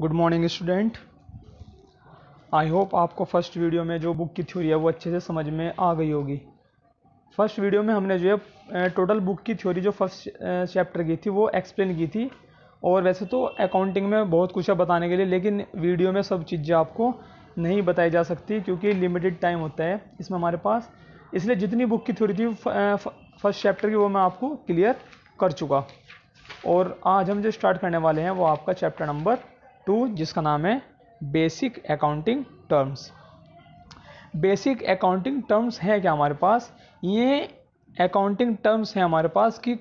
Good morning student I hope आपको first video में जो बुक की थ्योरी है वो अच्छे से समझ में आ गई होगी फर्स्ट वीडियो में हमने जो है टोटल बुक की थ्योरी जो फर्स्ट चैप्टर की थी वो एक्सप्लेन की थी और वैसे तो अकाउंटिंग में बहुत कुछ है बताने के लिए लेकिन वीडियो में सब चीज़ें आपको नहीं बताई जा सकती क्योंकि लिमिटेड टाइम होता है इसमें हमारे पास इसलिए जितनी बुक की थ्योरी थी फर्स्ट चैप्टर की वो मैं आपको क्लियर कर चुका और आज हम जो स्टार्ट करने वाले हैं वो आपका चैप्टर नंबर टू जिसका नाम है basic accounting terms basic accounting terms है क्या हमारे पास ये अकाउंटिंग टर्म्स हैं हमारे पास कि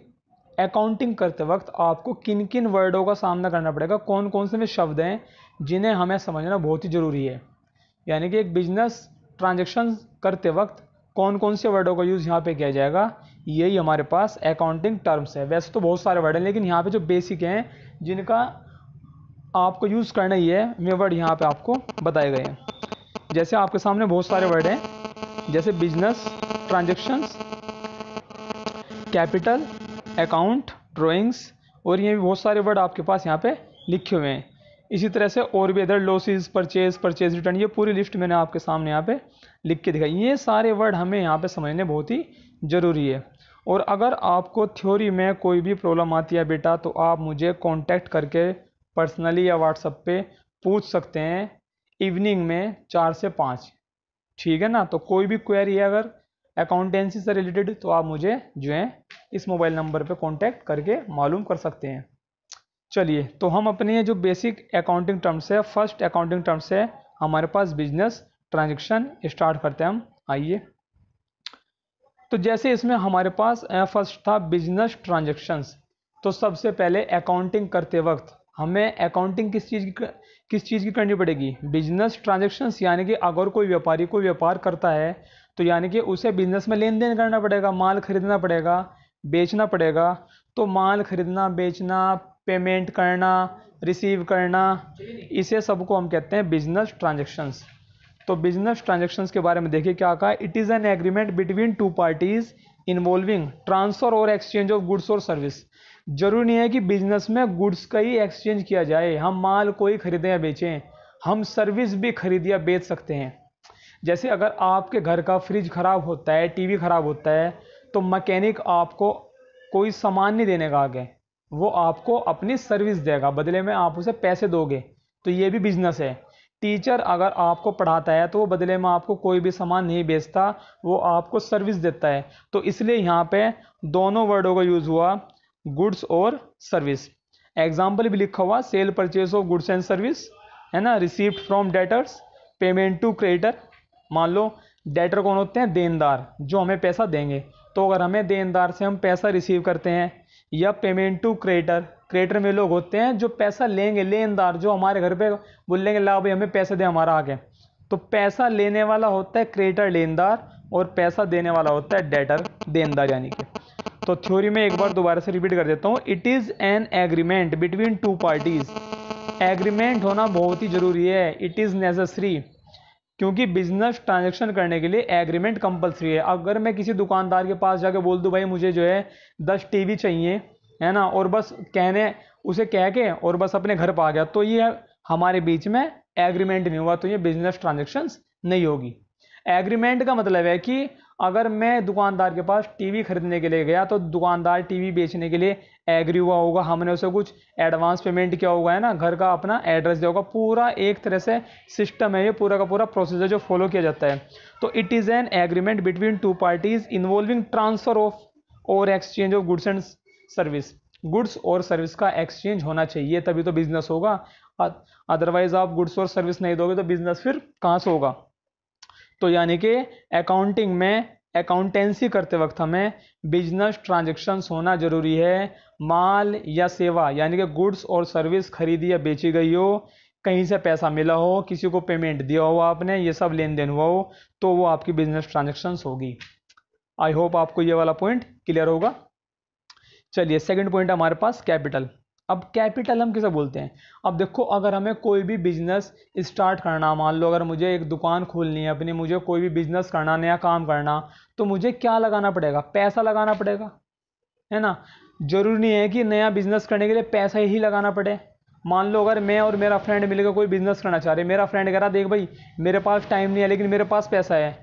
अकाउंटिंग करते वक्त आपको किन किन वर्डों का सामना करना पड़ेगा कौन कौन से वे शब्द हैं जिन्हें हमें समझना बहुत ही ज़रूरी है यानी कि एक बिजनेस ट्रांजेक्शन करते वक्त कौन कौन से वर्डों का यूज़ यहाँ पे किया जाएगा यही हमारे पास अकाउंटिंग टर्म्स है वैसे तो बहुत सारे वर्ड हैं लेकिन यहाँ पे जो बेसिक हैं जिनका आपको यूज़ करना ही है वे वर्ड यहाँ पे आपको बताए गए हैं जैसे आपके सामने बहुत सारे वर्ड हैं जैसे business transactions capital account drawings और ये भी बहुत सारे वर्ड आपके पास यहाँ पे लिखे हुए हैं इसी तरह से और भी other losses purchase purchase return ये पूरी लिस्ट मैंने आपके सामने यहाँ पे लिख के दिखाई ये सारे वर्ड हमें यहाँ पे समझने बहुत ही ज़रूरी है और अगर आपको थ्योरी में कोई भी प्रॉब्लम आती है बेटा तो आप मुझे कॉन्टैक्ट करके पर्सनली या व्हाट्सअप पे पूछ सकते हैं इवनिंग में चार से पाँच ठीक है ना तो कोई भी क्वेरी है अगर अकाउंटेंसी से रिलेटेड तो आप मुझे जो है इस मोबाइल नंबर पे कांटेक्ट करके मालूम कर सकते हैं चलिए तो हम अपने जो बेसिक अकाउंटिंग टर्म्स है फर्स्ट अकाउंटिंग टर्म्स है हमारे पास बिजनेस ट्रांजेक्शन स्टार्ट करते हैं हम आइए तो जैसे इसमें हमारे पास फर्स्ट था बिजनेस ट्रांजेक्शन्स तो सबसे पहले अकाउंटिंग करते वक्त हमें अकाउंटिंग किस चीज़ की किस चीज़ की करनी पड़ेगी बिजनेस ट्रांजेक्शन्स यानी कि अगर कोई व्यापारी कोई व्यापार करता है तो यानी कि उसे बिजनेस में लेन देन करना पड़ेगा माल खरीदना पड़ेगा बेचना पड़ेगा तो माल खरीदना बेचना पेमेंट करना रिसीव करना इसे सबको हम कहते हैं बिजनेस ट्रांजेक्शन्स तो बिजनेस ट्रांजेक्शन्स के बारे में देखिए क्या कहा it is an agreement between two parties involving transfer or exchange of goods और सर्विस ज़रूरी नहीं है कि बिजनेस में गुड्स का ही एक्सचेंज किया जाए हम माल को ही खरीदें या बेचें हम सर्विस भी खरीद या बेच सकते हैं जैसे अगर आपके घर का फ्रिज ख़राब होता है टीवी ख़राब होता है तो मकैनिक आपको कोई सामान नहीं देने का आगे वो आपको अपनी सर्विस देगा बदले में आप उसे पैसे दोगे तो ये भी बिजनेस है टीचर अगर आपको पढ़ाता है तो वो बदले में आपको कोई भी सामान नहीं बेचता वो आपको सर्विस देता है तो इसलिए यहाँ पे दोनों वर्डों का यूज़ हुआ गुड्स और सर्विस एग्जाम्पल भी लिखा हुआ sale purchase of goods and service है ना received from debtors payment to creditor मान लो डेटर कौन होते हैं देनदार जो हमें पैसा देंगे तो अगर हमें देनदार से हम पैसा रिसीव करते हैं या पेमेंट टू क्रेडिटर क्रेडिटर में लोग होते हैं जो पैसा लेंगे लेनदार जो हमारे घर पे बोलेंगे ला भाई हमें पैसे दे हमारा आगे तो पैसा लेने वाला होता है क्रेडिटर लेनदार और पैसा देने वाला होता है डेटर देनदार यानी कि तो थ्योरी में एक बार दोबारा से रिपीट कर देता हूँ it is an agreement between two parties agreement होना बहुत ही ज़रूरी है इट इज़ नेसेसरी क्योंकि बिजनेस ट्रांजेक्शन करने के लिए एग्रीमेंट कंपलसरी है अगर मैं किसी दुकानदार के पास जाके बोल दूँ भाई मुझे जो है दस टीवी चाहिए है ना और बस कहने उसे कह के और बस अपने घर पर आ गया तो ये हमारे बीच में एग्रीमेंट नहीं हुआ तो ये बिजनेस ट्रांजेक्शन्स नहीं होगी एग्रीमेंट का मतलब है कि अगर मैं दुकानदार के पास टीवी खरीदने के लिए गया तो दुकानदार टीवी बेचने के लिए एग्री हुआ होगा हमने उसे कुछ एडवांस पेमेंट किया होगा है ना घर का अपना एड्रेस दिया होगा पूरा एक तरह से सिस्टम है ये पूरा का पूरा प्रोसीजर जो फॉलो किया जाता है तो it is an agreement between two parties involving transfer of or exchange of goods and service goods और सर्विस का एक्सचेंज होना चाहिए तभी तो बिज़नेस होगा अदरवाइज़ आप गुड्स और सर्विस नहीं दोगे तो बिज़नेस फिर कहाँ से होगा तो यानी कि अकाउंटिंग में अकाउंटेंसी करते वक्त हमें बिजनेस ट्रांजेक्शन्स होना ज़रूरी है माल या सेवा यानी कि गुड्स और सर्विस खरीदी या बेची गई हो कहीं से पैसा मिला हो किसी को पेमेंट दिया हो आपने ये सब लेन देन हुआ हो तो वो आपकी बिजनेस ट्रांजेक्शन्स होगी आई होप आपको ये वाला पॉइंट क्लियर होगा चलिए सेकेंड पॉइंट हमारे पास कैपिटल अब कैपिटल हम किसे बोलते हैं अब देखो अगर हमें कोई भी बिजनेस स्टार्ट करना मान लो अगर मुझे एक दुकान खोलनी है अपनी मुझे कोई भी बिजनेस करना नया काम करना तो मुझे क्या लगाना पड़ेगा पैसा लगाना पड़ेगा है ना ज़रूरी नहीं है कि नया बिज़नेस करने के लिए पैसा ही लगाना पड़े मान लो अगर मैं और मेरा फ्रेंड मिलकर कोई बिज़नेस करना चाह रहे मेरा फ्रेंड कह रहा देख भाई मेरे पास टाइम नहीं है लेकिन मेरे पास पैसा है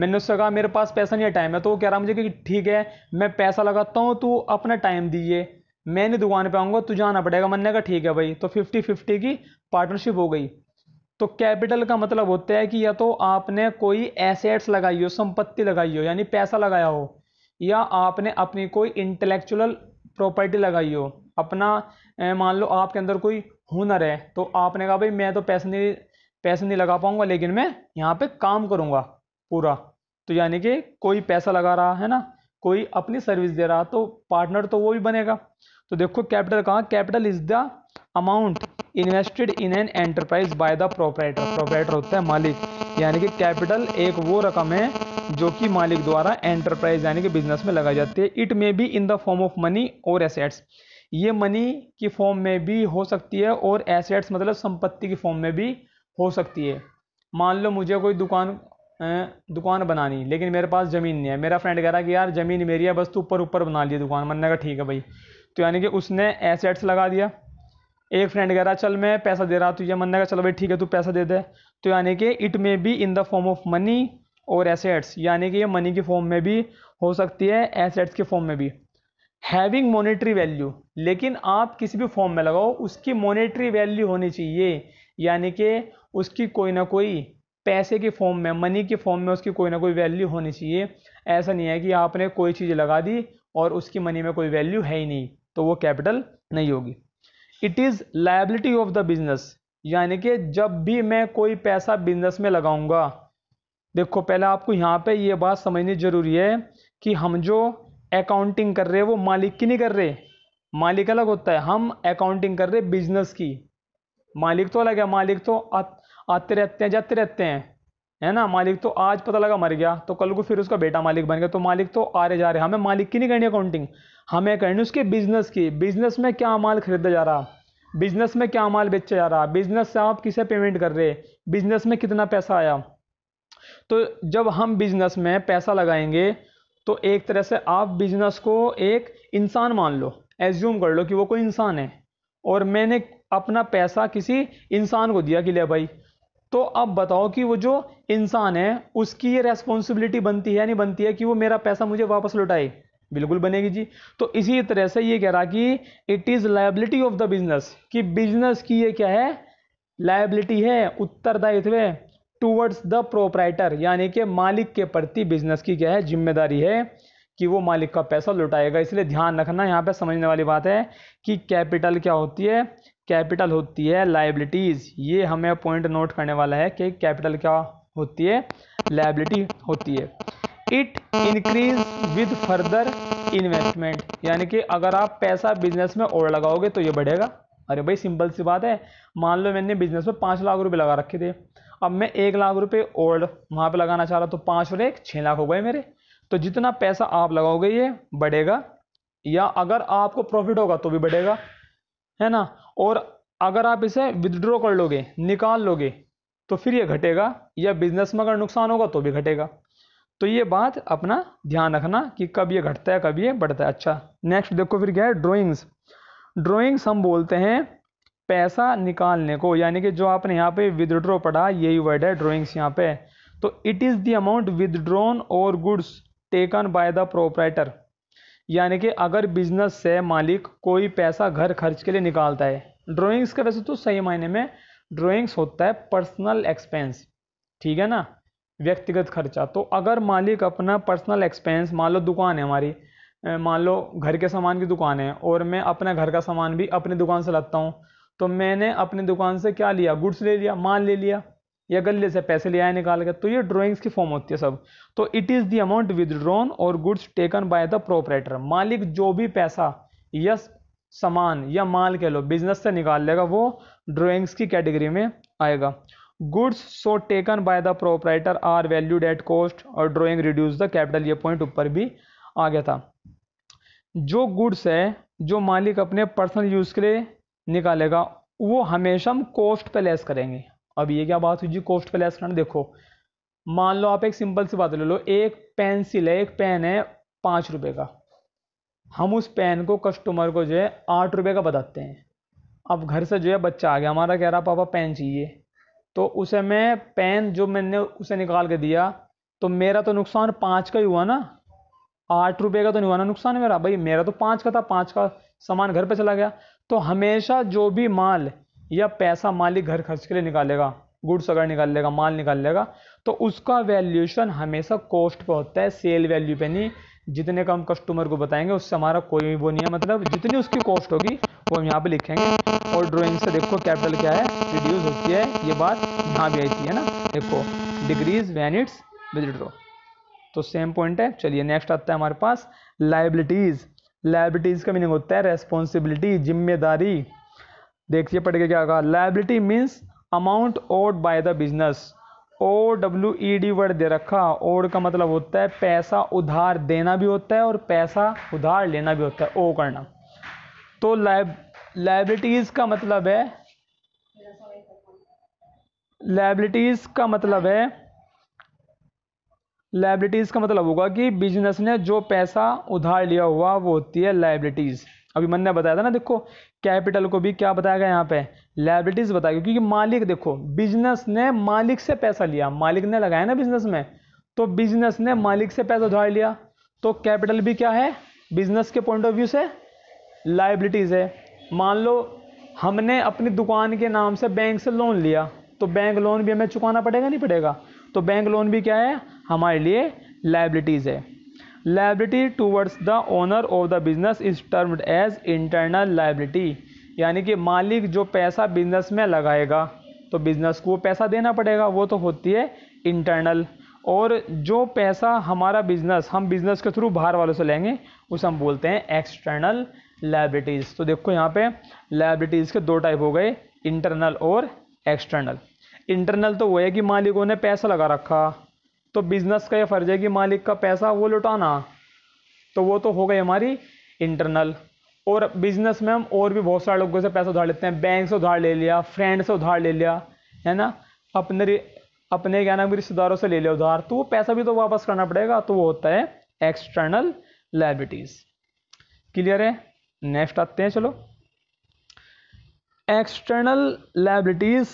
मैंने उससे कहा मेरे पास पैसा नहीं है टाइम है तो वो कह रहा मुझे कि ठीक है मैं पैसा लगाता हूँ तू अपना टाइम दीजिए मैं नहीं दुकान पे आऊँगा तू जाना पड़ेगा मैंने कहा ठीक है भाई तो फिफ्टी फिफ्टी की पार्टनरशिप हो गई तो कैपिटल का मतलब होता है कि या तो आपने कोई एसेट्स लगाई हो संपत्ति लगाई हो यानी पैसा लगाया हो या आपने अपनी कोई इंटेलेक्चुअल प्रॉपर्टी लगाई हो अपना मान लो आपके अंदर कोई हुनर है तो आपने कहा भाई मैं तो पैसे नहीं पैसे नहीं लगा पाऊंगा लेकिन मैं यहाँ पे काम करूँगा पूरा तो यानी कि कोई पैसा लगा रहा है ना कोई अपनी सर्विस दे रहा तो पार्टनर तो वो भी बनेगा तो देखो कैपिटल कहाँ capital is the amount invested in an enterprise by the proprietor proprietor होता है मालिक यानी कि कैपिटल एक वो रकम है जो कि मालिक द्वारा एंटरप्राइज यानी कि बिजनेस में लगाई जाती है it may be in the form of money or assets ये मनी की फॉर्म में भी हो सकती है और एसेट्स मतलब संपत्ति की फॉर्म में भी हो सकती है मान लो मुझे कोई दुकान दुकान बनानी लेकिन मेरे पास ज़मीन नहीं है मेरा फ्रेंड कह रहा है कि यार ज़मीन मेरी है बस तो ऊपर ऊपर बना लिया दुकान मैंने कहा ठीक है भाई तो यानी कि उसने एसेट्स लगा दिया एक फ्रेंड कह रहा चल मैं पैसा दे रहा तो ये मन का चलो भाई ठीक है तू पैसा दे दे तो यानी कि it may be in the form of money or assets यानी कि ये मनी के फॉर्म में भी हो सकती है एसेट्स के फॉर्म में भी हैविंग मोनिट्री वैल्यू लेकिन आप किसी भी फॉर्म में लगाओ उसकी मोनिट्री वैल्यू होनी चाहिए यानी कि उसकी कोई ना कोई पैसे के फॉर्म में मनी के फॉर्म में उसकी कोई ना कोई वैल्यू होनी चाहिए ऐसा नहीं है कि आपने कोई चीज़ लगा दी और उसकी मनी में कोई वैल्यू है ही नहीं तो वो कैपिटल नहीं होगी it is liability of the business यानी कि जब भी मैं कोई पैसा बिज़नेस में लगाऊंगा देखो पहले आपको यहाँ पे ये बात समझनी ज़रूरी है कि हम जो अकाउंटिंग कर रहे हैं वो मालिक की नहीं कर रहे मालिक अलग होता है हम अकाउंटिंग कर रहे बिजनेस की मालिक तो अलग है मालिक तो आते रहते हैं जाते रहते हैं है ना मालिक तो आज पता लगा मर गया तो कल को फिर उसका बेटा मालिक बन गया तो मालिक तो आ रहे जा रहे हमें मालिक की नहीं करनी अकाउंटिंग हमें हाँ, करनी उसके बिज़नेस की बिज़नेस में क्या माल खरीदा जा रहा बिज़नेस में क्या माल बेचा जा रहा बिज़नेस से आप किसे पेमेंट कर रहे बिज़नेस में कितना पैसा आया तो जब हम बिज़नेस में पैसा लगाएंगे तो एक तरह से आप बिज़नेस को एक इंसान मान लो एज्यूम कर लो कि वो कोई इंसान है और मैंने अपना पैसा किसी इंसान को दिया कि ले भाई तो अब बताओ कि वो जो इंसान है उसकी ये रेस्पॉन्सिबिलिटी बनती है या नहीं बनती है कि वो मेरा पैसा मुझे वापस लौटाए बिल्कुल बनेगी जी तो इसी तरह से ये कह रहा कि it is liability of the business कि बिजनेस की ये क्या है लाइबिलिटी है उत्तरदायित्व टूवर्ड्स द प्रोपराइटर यानी कि मालिक के प्रति बिजनेस की क्या है जिम्मेदारी है कि वो मालिक का पैसा लुटाएगा इसलिए ध्यान रखना यहाँ पे समझने वाली बात है कि कैपिटल क्या होती है कैपिटल होती है लाइबिलिटीज़ ये हमें पॉइंट नोट करने वाला है कि कैपिटल क्या होती है लाइबिलिटी होती है it increase with further investment यानी कि अगर आप पैसा बिजनेस में और लगाओगे तो ये बढ़ेगा अरे भाई सिंपल सी बात है मान लो मैंने बिजनेस में पाँच लाख रुपए लगा रखे थे अब मैं एक लाख रुपए और वहाँ पे लगाना चाह रहा तो पाँच और एक छः लाख हो गए मेरे तो जितना पैसा आप लगाओगे ये बढ़ेगा या अगर आपको प्रॉफिट होगा तो भी बढ़ेगा है ना और अगर आप इसे विदड्रॉ कर लोगे निकाल लोगे तो फिर ये घटेगा या बिजनेस में अगर नुकसान होगा तो भी घटेगा तो ये बात अपना ध्यान रखना कि कब ये घटता है कब ये बढ़ता है अच्छा नेक्स्ट देखो फिर क्या है ड्रॉइंग्स ड्रॉइंग्स हम बोलते हैं पैसा निकालने को यानी कि जो आपने यहाँ पे विदड्रॉ पढ़ा यही वर्ड है ड्रॉइंग्स यहाँ पे तो it is the amount withdrawn or goods taken by the proprietor यानी कि अगर बिजनेस से मालिक कोई पैसा घर खर्च के लिए निकालता है ड्रॉइंग्स का वैसे तो सही मायने में ड्रॉइंग्स होता है पर्सनल एक्सपेंस ठीक है ना व्यक्तिगत खर्चा तो अगर मालिक अपना पर्सनल एक्सपेंस मान लो दुकान है हमारी मान लो घर के सामान की दुकान है और मैं अपना घर का सामान भी अपनी दुकान से लाता हूँ तो मैंने अपनी दुकान से क्या लिया गुड्स ले लिया माल ले लिया या गले से पैसे ले आए निकाल के तो ये ड्राइंग्स की फॉर्म होती है सब तो it is the amount withdrawn or goods taken by the proprietor मालिक जो भी पैसा या सामान या माल कह लो बिजनेस से निकाल लेगा वो ड्राइंग्स की कैटेगरी में आएगा goods so taken by the proprietor are valued at cost और ड्रॉइंग रिड्यूस द कैपिटल ये पॉइंट ऊपर भी आ गया था जो गुड्स है जो मालिक अपने पर्सनल यूज़ के लिए निकालेगा वो हमेशा हम कॉस्ट पे लेस करेंगे अब ये क्या बात हुई जी कॉस्ट पे लेस करना देखो मान लो आप एक सिंपल सी बात ले लो एक पेंसिल है एक पेन है पाँच रुपये का हम उस पेन को कस्टमर को जो है आठ रुपये का बताते हैं अब घर से जो है बच्चा आ गया हमारा कह रहा पापा पेन चाहिए तो उसे मैं पेन जो मैंने उसे निकाल के दिया तो मेरा तो नुकसान पाँच का ही हुआ ना आठ रुपये का तो नहीं हुआ ना नुकसान मेरा भाई मेरा तो पाँच का था पाँच का सामान घर पर चला गया तो हमेशा जो भी माल या पैसा मालिक घर खर्च के लिए निकालेगा गुड्स अगर निकाल लेगा माल निकाल लेगा तो उसका वैल्यूशन हमेशा कॉस्ट पर होता है सेल वैल्यू पे नहीं जितने का हम कस्टमर को बताएंगे उससे हमारा कोई वो नहीं है मतलब जितनी उसकी कॉस्ट होगी वो हम यहाँ पे लिखेंगे और ड्राइंग से देखो कैपिटल क्या है रिड्यूस होती है ये बात यहाँ भी आई थी है ना देखो डिग्रीज वैन इट्स विजिट्रो तो सेम पॉइंट है चलिए नेक्स्ट आता है हमारे पास लाइबिलिटीज़ लाइबिलिटीज़ का मीनिंग होता है रेस्पॉन्सिबिलिटी जिम्मेदारी देखिए पढ़ के क्या कहा liability means amount owed by the business O W E D word दे रखा ओड का मतलब होता है पैसा उधार देना भी होता है और पैसा उधार लेना भी होता है ओ करना तो लाइब लाइबिलिटीज़ का मतलब है लाइबिलिटीज़ का मतलब है लाइबिलिटीज़ का मतलब होगा कि बिजनेस ने जो पैसा उधार लिया हुआ वो होती है लाइबिलिटीज़ अभी मैंने बताया था ना देखो कैपिटल को भी क्या बताया गया यहाँ पे लाइबिलिटीज बताई क्योंकि मालिक देखो बिजनेस ने मालिक से पैसा लिया मालिक ने लगाया ना बिजनेस में तो बिजनेस ने मालिक से पैसा उधार लिया तो कैपिटल भी क्या है बिजनेस के पॉइंट ऑफ व्यू से लाइबिलिटीज़ है मान लो हमने अपनी दुकान के नाम से बैंक से लोन लिया तो बैंक लोन भी हमें चुकाना पड़ेगा नहीं पड़ेगा तो बैंक लोन भी क्या है हमारे लिए लाइबिलिटीज़ है liability towards the owner of the business is termed as internal liability यानी कि मालिक जो पैसा बिजनेस में लगाएगा तो बिजनेस को पैसा देना पड़ेगा वो तो होती है इंटरनल और जो पैसा हमारा बिजनेस हम बिजनेस के थ्रू बाहर वालों से लेंगे उसे हम बोलते हैं एक्सटर्नल लाइब्रिटीज़ तो देखो यहाँ पे लाइब्रिटीज़ के दो टाइप हो गए इंटरनल और एक्सटर्नल इंटरनल तो वो है कि मालिकों ने पैसा लगा रखा तो बिजनेस का ये फर्ज है कि मालिक का पैसा वो लुटाना तो वो तो हो गई हमारी इंटरनल और बिजनेस में हम और भी बहुत सारे लोगों से पैसा उधार लेते हैं बैंक से उधार ले लिया फ्रेंड से उधार ले लिया है ना अपने अपने क्या नाम रिश्तेदारों से ले लिया उधार तो वो पैसा भी तो वापस करना पड़ेगा तो वो होता है एक्सटर्नल लाइबिलिटीज क्लियर है नेक्स्ट आते हैं चलो एक्सटर्नल लाइबिलिटीज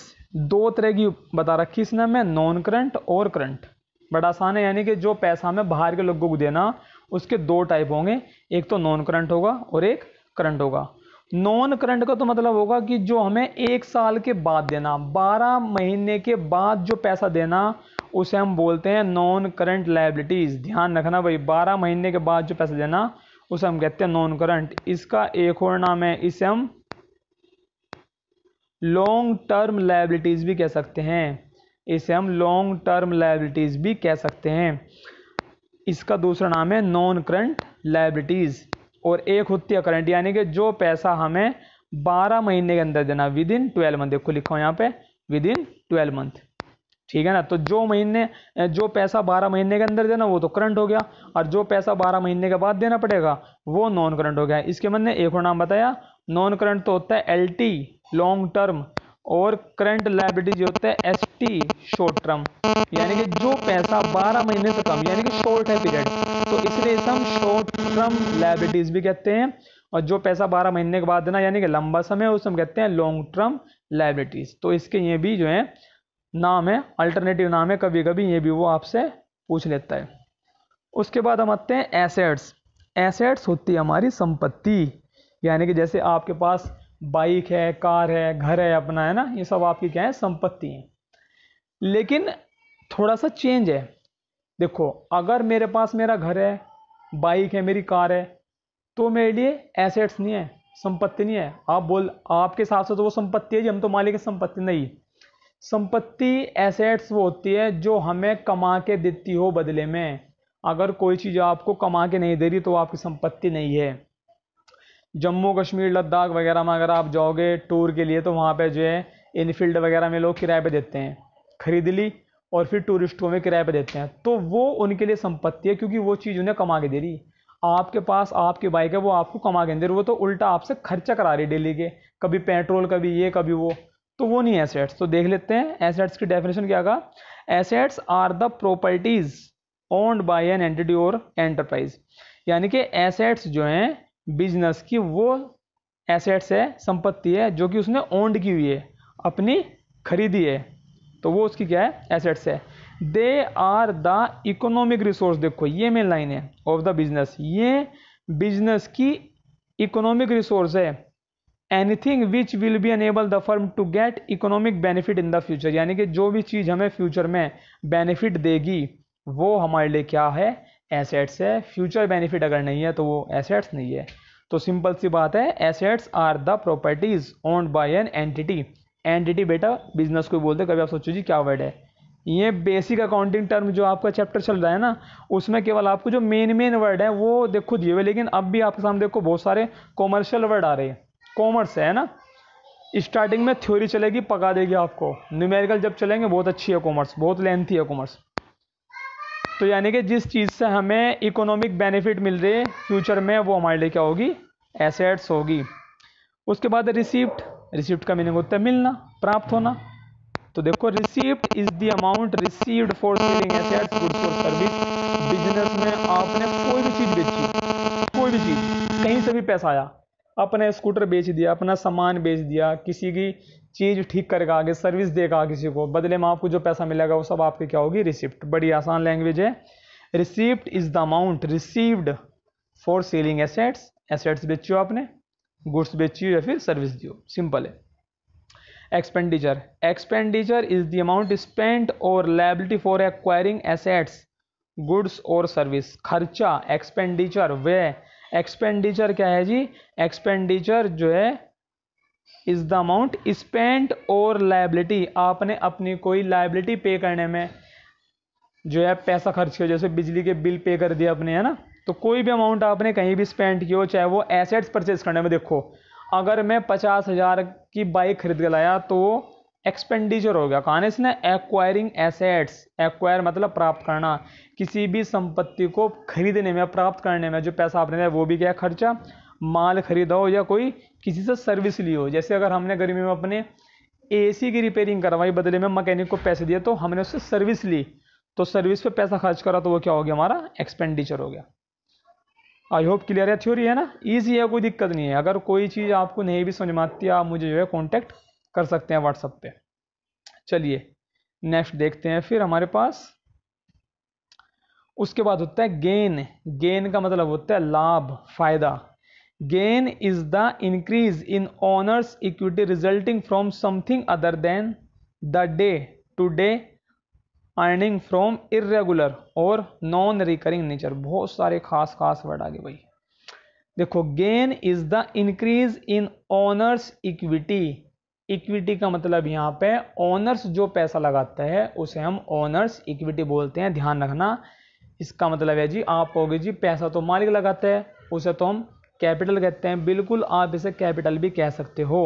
दो तरह की बता रखी इसने हमें नॉन करंट और करंट बड़ा आसान है यानी कि जो पैसा हमें बाहर के लोगों को देना उसके दो टाइप होंगे एक तो नॉन करंट होगा और एक करंट होगा नॉन करंट का तो मतलब होगा कि जो हमें एक साल के बाद देना बारह महीने के बाद जो पैसा देना उसे हम बोलते हैं नॉन करंट लाइबिलिटीज़ ध्यान रखना भाई बारह महीने के बाद जो पैसा देना उसे हम कहते हैं नॉन करंट इसका एक और नाम है इसे हम लॉन्ग टर्म लाइबिलिटीज़ भी कह सकते हैं इसे हम लॉन्ग टर्म लाइबिलिटीज़ भी कह सकते हैं इसका दूसरा नाम है नॉन करंट लाइबिलिटीज़ और एक होती है करंट यानी कि जो पैसा हमें बारह महीने के अंदर देना विद इन ट्वेल्व मंथ देखो लिखो यहाँ पे विद इन ट्वेल्व मंथ ठीक है ना तो जो महीने जो पैसा बारह महीने के अंदर देना वो तो करंट हो गया और जो पैसा बारह महीने के बाद देना पड़ेगा वो नॉन करंट हो गया इसके मैंने एक और नाम बताया नॉन करंट तो होता है एल लॉन्ग टर्म और करंट जो होते हैं एस टी शॉर्ट टर्म यानी कि जो पैसा 12 महीने से कम यानी कि शॉर्ट है पीरियड तो इसलिए इसे हम शॉर्ट टर्म लाइबिलिटीज भी कहते हैं और जो पैसा 12 महीने के बाद देना यानी कि लंबा समय है उसे हम कहते हैं लॉन्ग टर्म लाइबिलिटीज तो इसके ये भी जो है नाम है अल्टरनेटिव नाम है कभी कभी ये भी वो आपसे पूछ लेता है उसके बाद हम आते हैं एसेट्स एसेट्स होती है हमारी संपत्ति यानी कि जैसे आपके पास बाइक है कार है घर है अपना है ना ये सब आपकी क्या है संपत्ति है लेकिन थोड़ा सा चेंज है देखो अगर मेरे पास मेरा घर है बाइक है मेरी कार है तो मेरे लिए एसेट्स नहीं है संपत्ति नहीं है आप बोल आपके हिसाब से तो वो संपत्ति है जी हम तो मालिक है संपत्ति नहीं संपत्ति एसेट्स वो होती है जो हमें कमा के देती हो बदले में अगर कोई चीज़ आपको कमा के नहीं दे रही तो आपकी संपत्ति नहीं है जम्मू कश्मीर लद्दाख वगैरह में अगर आप जाओगे टूर के लिए तो वहाँ पे जो है इनफील्ड वगैरह में लोग किराए पे देते हैं खरीद ली और फिर टूरिस्टों में किराए पे देते हैं तो वो उनके लिए संपत्ति है क्योंकि वो चीज़ उन्हें कमा के दे रही आपके पास आपकी बाइक है वो आपको कमा के दे रही वो तो उल्टा आपसे खर्चा करा रही डेली के कभी पेट्रोल कभी ये कभी वो तो वो नहीं एसेट्स तो देख लेते हैं एसेट्स की डेफिनेशन क्या का assets are the properties owned by an entity or enterprise यानी कि एसेट्स जो हैं बिजनेस की वो एसेट्स है संपत्ति है जो कि उसने ओन्ड की हुई है अपनी खरीदी है तो वो उसकी क्या है एसेट्स है they are the economic resource देखो ये मेन लाइन है ऑफ द बिजनेस ये बिजनेस की इकोनॉमिक रिसोर्स है anything which will be enable the firm to get economic benefit in the future यानी कि जो भी चीज़ हमें फ्यूचर में बेनिफिट देगी वो हमारे लिए क्या है एसेट्स है फ्यूचर बेनिफिट अगर नहीं है तो वो एसेट्स नहीं है तो सिंपल सी बात है assets are the properties owned by an entity entity बेटा बिजनेस को बोलते कभी आप सोचो जी क्या वर्ड है ये बेसिक अकाउंटिंग टर्म जो आपका चैप्टर चल रहा है ना उसमें केवल आपको जो मेन मेन वर्ड है वो देखो दिए हुए लेकिन अब भी आपके सामने देखो बहुत सारे कॉमर्शियल वर्ड आ रहे हैं कॉमर्स है ना स्टार्टिंग में थ्योरी चलेगी पका देगी आपको न्यूमेरिकल जब चलेंगे बहुत अच्छी है कॉमर्स बहुत लेंथी है कॉमर्स तो यानी कि जिस चीज़ से हमें इकोनॉमिक बेनिफिट मिल रही है फ्यूचर में वो हमारे लिए क्या होगी एसेट्स होगी उसके बाद रिसिप्ट रिसिप्ट का मीनिंग होता है मिलना प्राप्त होना तो देखो receipt is the amount received for selling assets goods और सर्विस बिजनेस में आपने कोई भी चीज़ बेची कोई भी चीज़ कहीं से भी पैसा आया अपने स्कूटर बेच दिया अपना सामान बेच दिया किसी की चीज़ ठीक करेगा आगे सर्विस देगा किसी को बदले में आपको जो पैसा मिलेगा वो सब आपकी क्या होगी रिसिप्ट बड़ी आसान लैंग्वेज है receipt is the amount received for selling assets assets बेची हो आपने गुड्स बेची हो या फिर सर्विस दियो सिंपल है expenditure expenditure is the amount spent or liability for acquiring assets goods और सर्विस खर्चा एक्सपेंडिचर वे एक्सपेंडिचर क्या है जी एक्सपेंडिचर जो है is the amount spent or liability आपने अपनी कोई लाइबिलिटी पे करने में जो है पैसा खर्च किया जैसे बिजली के बिल पे कर दिया अपने है ना तो कोई भी अमाउंट आपने कहीं भी स्पेंड किया हो चाहे वो एसेट्स परचेज करने में देखो अगर मैं पचास हज़ार की बाइक खरीद के लाया तो एक्सपेंडिचर हो गया से ना एक्वायरिंग एसेट्स एक्वायर मतलब प्राप्त करना किसी भी संपत्ति को खरीदने में प्राप्त करने में जो पैसा आपने दिया वो भी क्या खर्चा माल ख़रीदा हो या कोई किसी से सर्विस ली हो जैसे अगर हमने गर्मी में अपने एसी की रिपेयरिंग करवाई बदले में मैकेनिक को पैसे दिए तो हमने उससे सर्विस ली तो सर्विस पे पैसा खर्च करा तो वो क्या हो गया हमारा एक्सपेंडिचर हो गया आई होप क्लियर है थ्योरी है ना इजी है कोई दिक्कत नहीं है अगर कोई चीज़ आपको नहीं भी समझ में आती आप मुझे जो है कॉन्टैक्ट कर सकते हैं व्हाट्सअप पे चलिए नेक्स्ट देखते हैं फिर हमारे पास उसके बाद होता है गेन गेन का मतलब होता है लाभ फायदा gain is the increase in owners equity resulting from something other than the day to day earning from irregular or non recurring nature बहुत सारे खास खास वर्ड आगे भाई देखो gain is the increase in owners equity equity का मतलब यहाँ पे ऑनर्स जो पैसा लगाता है उसे हम ऑनर्स इक्विटी बोलते हैं ध्यान रखना इसका मतलब है जी आप कहोगे जी पैसा तो मालिक लगाते हैं उसे तो हम कैपिटल कहते हैं बिल्कुल आप इसे कैपिटल भी कह सकते हो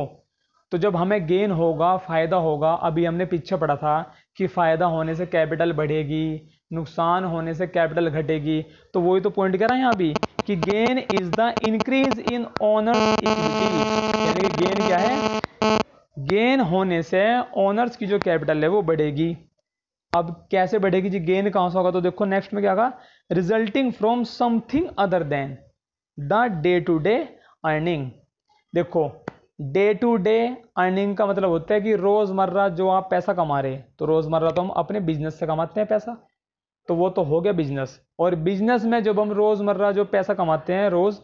तो जब हमें गेन होगा फ़ायदा होगा अभी हमने पीछे पढ़ा था कि फ़ायदा होने से कैपिटल बढ़ेगी नुकसान होने से कैपिटल घटेगी तो वही तो पॉइंट कह रहा है यहाँ भी कि gain is the increase in owners equity यानी कि गेन क्या है गेन होने से ऑनर्स की जो कैपिटल है वो बढ़ेगी अब कैसे बढ़ेगी जी गेन कहाँ से होगा तो देखो नेक्स्ट में क्या होगा resulting from something other than the day to day earning देखो डे टू डे अर्निंग का मतलब होता है कि रोज़मर्रा जो आप पैसा कमा रहे हैं तो रोज़मर्रा तो हम अपने बिजनेस से कमाते हैं पैसा तो वो तो हो गया बिजनेस और बिजनेस में जब हम रोज़मर्रा जो पैसा कमाते हैं रोज़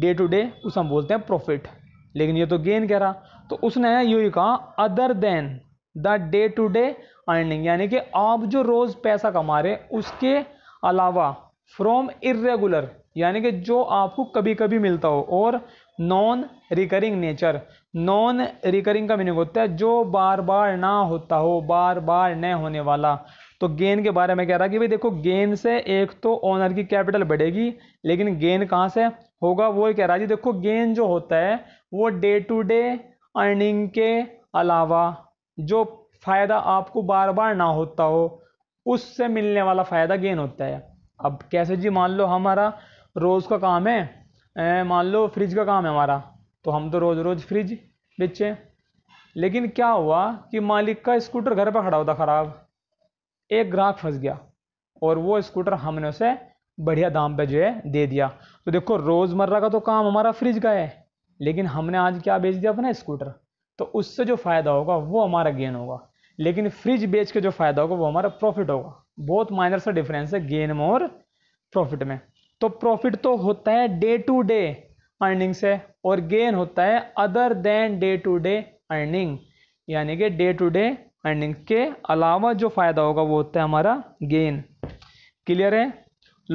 डे टू डे उस हम बोलते हैं प्रॉफिट लेकिन ये तो गेन कह रहा तो उसने यू ही कहा other than the day to day earning यानी कि आप जो रोज़ पैसा कमा रहे उसके अलावा फ्रॉम इरेगुलर यानी कि जो आपको कभी कभी मिलता हो और non recurring nature non recurring का मीनिंग होता है जो बार बार ना होता हो बार बार न होने वाला तो गेन के बारे में कह रहा कि भाई देखो गेन से एक तो ओनर की कैपिटल बढ़ेगी लेकिन गेन कहाँ से होगा वो कह रहा जी देखो गेन जो होता है वो डे टू डे अर्निंग के अलावा जो फ़ायदा आपको बार बार ना होता हो उससे मिलने वाला फ़ायदा गेन होता है अब कैसे जी मान लो हमारा रोज़ का काम है मान लो फ्रिज का काम है हमारा तो हम तो रोज़ रोज़ फ्रिज बेचें लेकिन क्या हुआ कि मालिक का स्कूटर घर पर खड़ा होता ख़राब एक ग्राहक फंस गया और वो स्कूटर हमने उसे बढ़िया दाम पे जो है दे दिया तो देखो रोज़मर्रा का तो काम हमारा फ्रिज का है लेकिन हमने आज क्या बेच दिया अपना स्कूटर तो उससे जो फ़ायदा होगा वो हमारा गेन होगा लेकिन फ्रिज बेच के जो फ़ायदा होगा वो हमारा प्रॉफिट होगा बहुत माइनर सा डिफरेंस है गेन में और प्रॉफिट में तो प्रॉफिट तो होता है डे टू डे अर्निंग से और गेन होता है other than day to day earning यानी कि डे टू डे अर्निंग के अलावा जो फ़ायदा होगा वो होता है हमारा गेन क्लियर है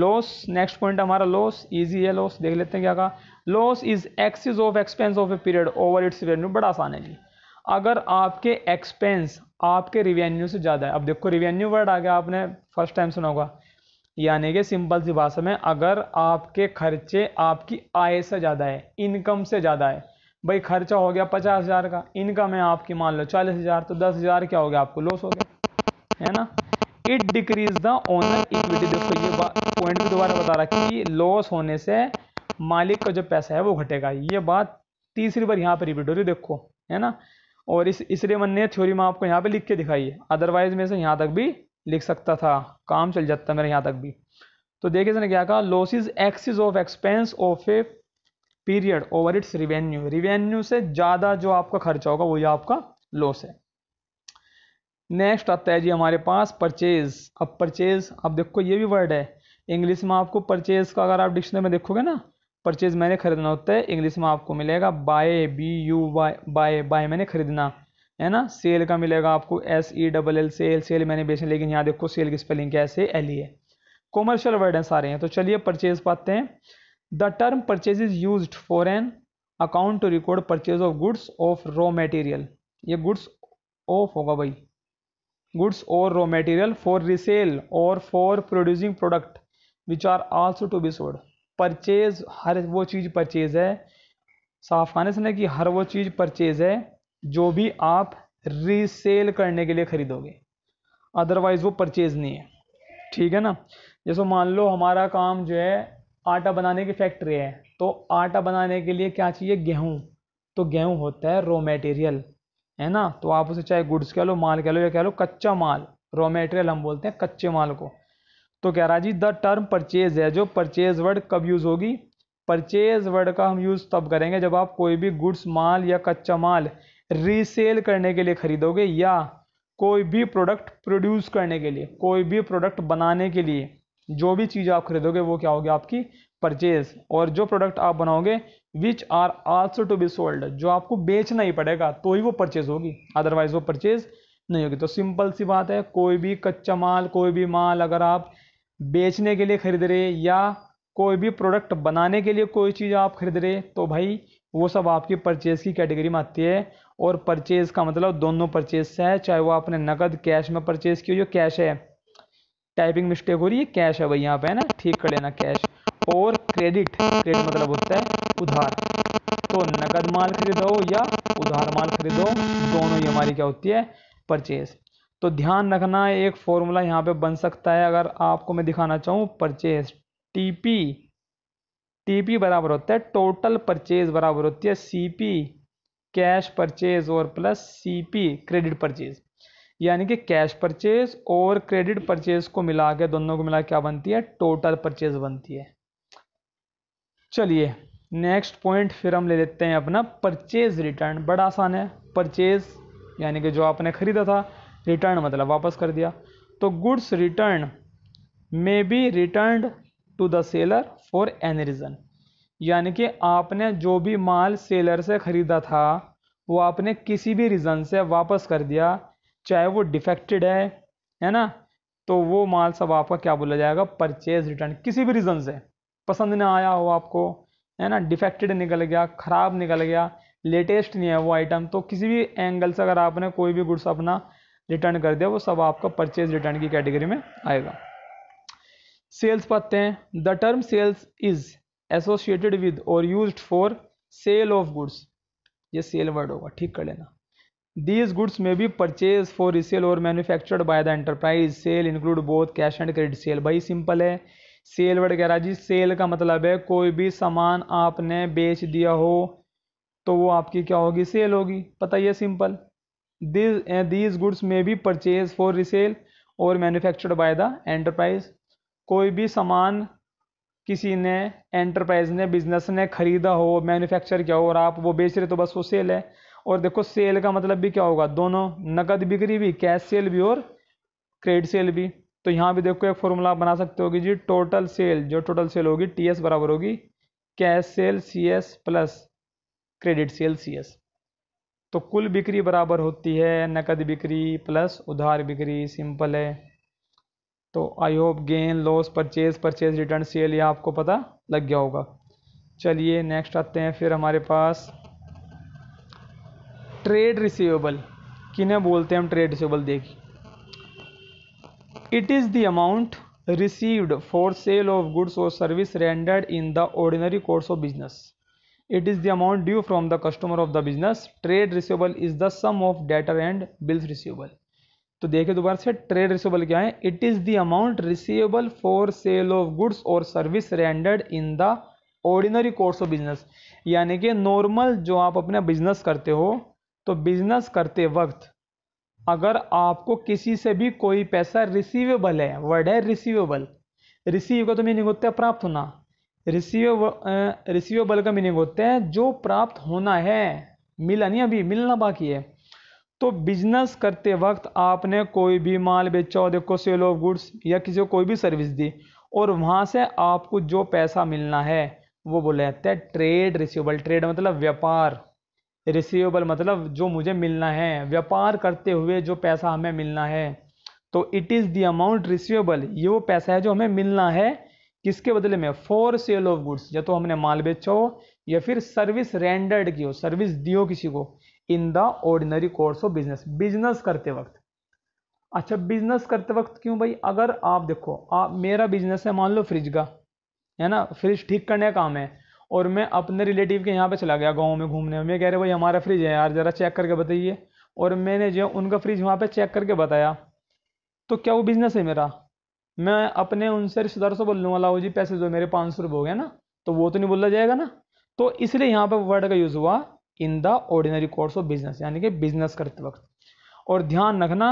लॉस नेक्स्ट पॉइंट हमारा लॉस इजी है लॉस देख लेते हैं क्या कहा loss is excess of expense of a period over its revenue बड़ा आसान है जी अगर आपके एक्सपेंस आपके रिवेन्यू से ज़्यादा है अब देखो रिवेन्यू वर्ड आ गया आपने फर्स्ट टाइम सुना होगा यानी कि सिंपल सी भाषा में अगर आपके खर्चे आपकी आय से ज़्यादा है इनकम से ज़्यादा है भाई खर्चा हो गया पचास हज़ार का इनकम है आपकी मान लो चालीस हज़ार तो दस हज़ार क्या हो गया आपको लॉस हो गया है ना it decrease the owner equity देखो ये पॉइंट भी दोबारा बता रहा कि लॉस होने से मालिक का जो पैसा है वो घटेगा ये बात तीसरी बार यहाँ पर रिपीट हो रही देखो है ना और इस इसलिए मैंने थ्योरी में आपको यहाँ पे लिख के दिखाई है अदरवाइज में से यहाँ तक भी लिख सकता था काम चल जाता मेरे यहाँ तक भी तो देखिए इसने क्या कहा is excess of expense of a period over its revenue revenue से ज़्यादा जो आपका खर्चा होगा वही आपका लॉस है नेक्स्ट आता है जी हमारे पास परचेज अब परचेज अब देखो ये भी वर्ड है इंग्लिश में आपको परचेज का अगर आप डिक्शनरी में देखोगे ना परचेज मैंने खरीदना होता है इंग्लिश में आपको मिलेगा buy B U buy buy buy मैंने खरीदना है ना सेल का मिलेगा आपको S E double L sell sell मैंने बेचने लेकिन यहाँ देखो सेल की स्पेलिंग क्या है एल ई e e है कॉमर्शियल वर्ड हैं सारे हैं तो चलिए परचेज पाते हैं the term purchase is use for an account to record purchase of goods of raw material ये गुड्स ऑफ होगा भाई goods or raw material for resale or for producing product which are also to be sold purchase हर वो चीज़ purchase है साफ खाने से ना कि हर वो चीज़ परचेज है जो भी आप रीसेल करने के लिए ख़रीदोगे अदरवाइज़ वो परचेज़ नहीं है ठीक है ना जैसे मान लो हमारा काम जो है आटा बनाने की फैक्ट्री है तो आटा बनाने के लिए क्या चाहिए गेहूँ तो गेहूँ होता है रॉ मटेरियल है ना तो आप उसे चाहे गुड्स कह लो माल कह लो या कह लो कच्चा माल रॉ मटेरियल हम बोलते हैं कच्चे माल को तो कह रहा जी द टर्म परचेज है जो परचेज वर्ड कब यूज़ होगी परचेज वर्ड का हम यूज़ तब करेंगे जब आप कोई भी गुड्स माल या कच्चा माल रीसेल करने के लिए ख़रीदोगे या कोई भी प्रोडक्ट प्रोड्यूस करने के लिए कोई भी प्रोडक्ट बनाने के लिए जो भी चीज़ आप खरीदोगे वो क्या होगी आपकी परचेज और जो प्रोडक्ट आप बनाओगे which are also to be sold जो आपको बेचना ही पड़ेगा तो ही वो परचेज होगी अदरवाइज वो परचेज नहीं होगी तो सिंपल सी बात है कोई भी कच्चा माल कोई भी माल अगर आप बेचने के लिए खरीद रहे या कोई भी प्रोडक्ट बनाने के लिए कोई चीज़ आप खरीद रहे तो भाई वो सब आपकी परचेज़ की कैटेगरी में आती है और परचेज़ का मतलब दोनों परचेज से है चाहे वो आपने नकद कैश में परचेज़ की हो जो कैश है टाइपिंग मिस्टेक हो रही है कैश है भाई यहाँ पे है ना ठीक कर लेना कैश और क्रेडिट क्रेडिट मतलब होता है उधार तो नकद माल खरीदो या उधार माल खरीदो दोनों ही हमारी क्या होती है परचेज तो ध्यान रखना एक फॉर्मूला यहाँ पे बन सकता है अगर आपको मैं दिखाना चाहूँ परचेज टीपी टीपी बराबर होता है टोटल परचेज बराबर होती है सीपी कैश परचेज और प्लस सीपी क्रेडिट परचेज यानी कि कैश परचेज और क्रेडिट परचेज को मिला के दोनों को मिला क्या बनती है टोटल परचेज बनती है चलिए नेक्स्ट पॉइंट फिर हम ले लेते हैं अपना परचेज रिटर्न बड़ा आसान है परचेज यानी कि जो आपने खरीदा था रिटर्न मतलब वापस कर दिया तो goods return may be return to the seller for any reason यानी कि आपने जो भी माल सेलर से ख़रीदा था वो आपने किसी भी रीज़न से वापस कर दिया चाहे वो डिफेक्टेड है है ना तो वो माल सब आपका क्या बोला जाएगा परचेज रिटर्न किसी भी रीज़न से पसंद ना आया हो आपको है ना डिफेक्टेड निकल गया ख़राब निकल गया लेटेस्ट नहीं है वो आइटम तो किसी भी एंगल से अगर आपने कोई भी गुड्स अपना रिटर्न कर दिया वो सब आपका परचेज रिटर्न की कैटेगरी में आएगा सेल्स पत्ते हैं the term sales is associated with or use for sale of goods ये सेल वर्ड होगा ठीक कर लेना दीज गुड्स में भी purchase for resale or manufactured by the enterprise sale include both cash and credit sale भाई simple है sale word कह रहा जी सेल का मतलब है कोई भी सामान आपने बेच दिया हो तो वो आपकी क्या होगी सेल होगी पता ही है सिंपल दिज दीज गुड्स में भी purchase for resale or manufactured by the enterprise कोई भी सामान किसी ने एंटरप्राइज ने बिजनेस ने खरीदा हो मैन्युफैक्चर किया हो और आप वो बेच रहे तो बस वो सेल है और देखो सेल का मतलब भी क्या होगा दोनों नकद बिक्री भी कैश सेल भी और क्रेडिट सेल भी तो यहाँ भी देखो एक फॉर्मूला आप बना सकते होगी जी टोटल सेल जो टोटल सेल होगी टी एस बराबर होगी cash sale C S plus credit sale C S तो कुल बिक्री बराबर होती है नकद बिक्री प्लस उधार बिक्री सिंपल है तो I hope gain loss purchase purchase return sale ये आपको पता लग गया होगा चलिए नेक्स्ट आते हैं फिर हमारे पास ट्रेड रिसीवेबल किन्हें बोलते हैं हम ट्रेड रिसीवेबल देखिए it is the amount received for sale of goods और service rendered in the ordinary course of business it is the amount due from the customer of the business trade receivable is the sum of debtor and bills receivable तो देखिए दोबारा से trade receivable क्या है it is the amount receivable for sale of goods और service rendered in the ordinary course of business यानी कि normal जो आप अपना बिजनेस करते हो तो बिजनेस करते वक्त अगर आपको किसी से भी कोई पैसा रिसीवेबल है वर्ड है रिसीवेबल रिसीव का तो मीनिंग होता है प्राप्त होना रिसीव रिसीवेबल का मीनिंग होता है जो प्राप्त होना है मिला नहीं अभी मिलना बाकी है तो बिजनेस करते वक्त आपने कोई भी माल बेचा हो देखो सेल ऑफ गुड्स या किसी को कोई भी सर्विस दी और वहाँ से आपको जो पैसा मिलना है वो बोले जाते हैं ट्रेड रिसीवेबल ट्रेड मतलब व्यापार रिसीवेबल मतलब जो मुझे मिलना है व्यापार करते हुए जो पैसा हमें मिलना है तो it is the amount receivable ये वो पैसा है जो हमें मिलना है किसके बदले में फॉर सेल ऑफ गुड्स या तो हमने माल बेचा हो या फिर सर्विस रेंडर्ड की हो सर्विस दी हो किसी को in the ordinary course of business business करते वक्त अच्छा बिजनेस करते वक्त क्यों भाई अगर आप देखो आप मेरा बिजनेस है मान लो फ्रिज का है ना फ्रिज ठीक करने का काम है और मैं अपने रिलेटिव के यहाँ पे चला गया गाँव में घूमने में कह रहे भाई हमारा फ्रिज है यार ज़रा चेक करके बताइए और मैंने जो उनका फ्रिज वहाँ पर चेक करके बताया तो क्या वो बिजनेस है मेरा मैं अपने उनसे रिश्तेदारों से बोलने वाला हूँ जी पैसे दो मेरे पाँच सौ रुपये हो गए ना तो वो तो नहीं बोला जाएगा ना तो इसलिए यहाँ पर वर्ड का यूज़ हुआ in the ordinary course of business यानी कि बिजनेस करते वक्त और ध्यान रखना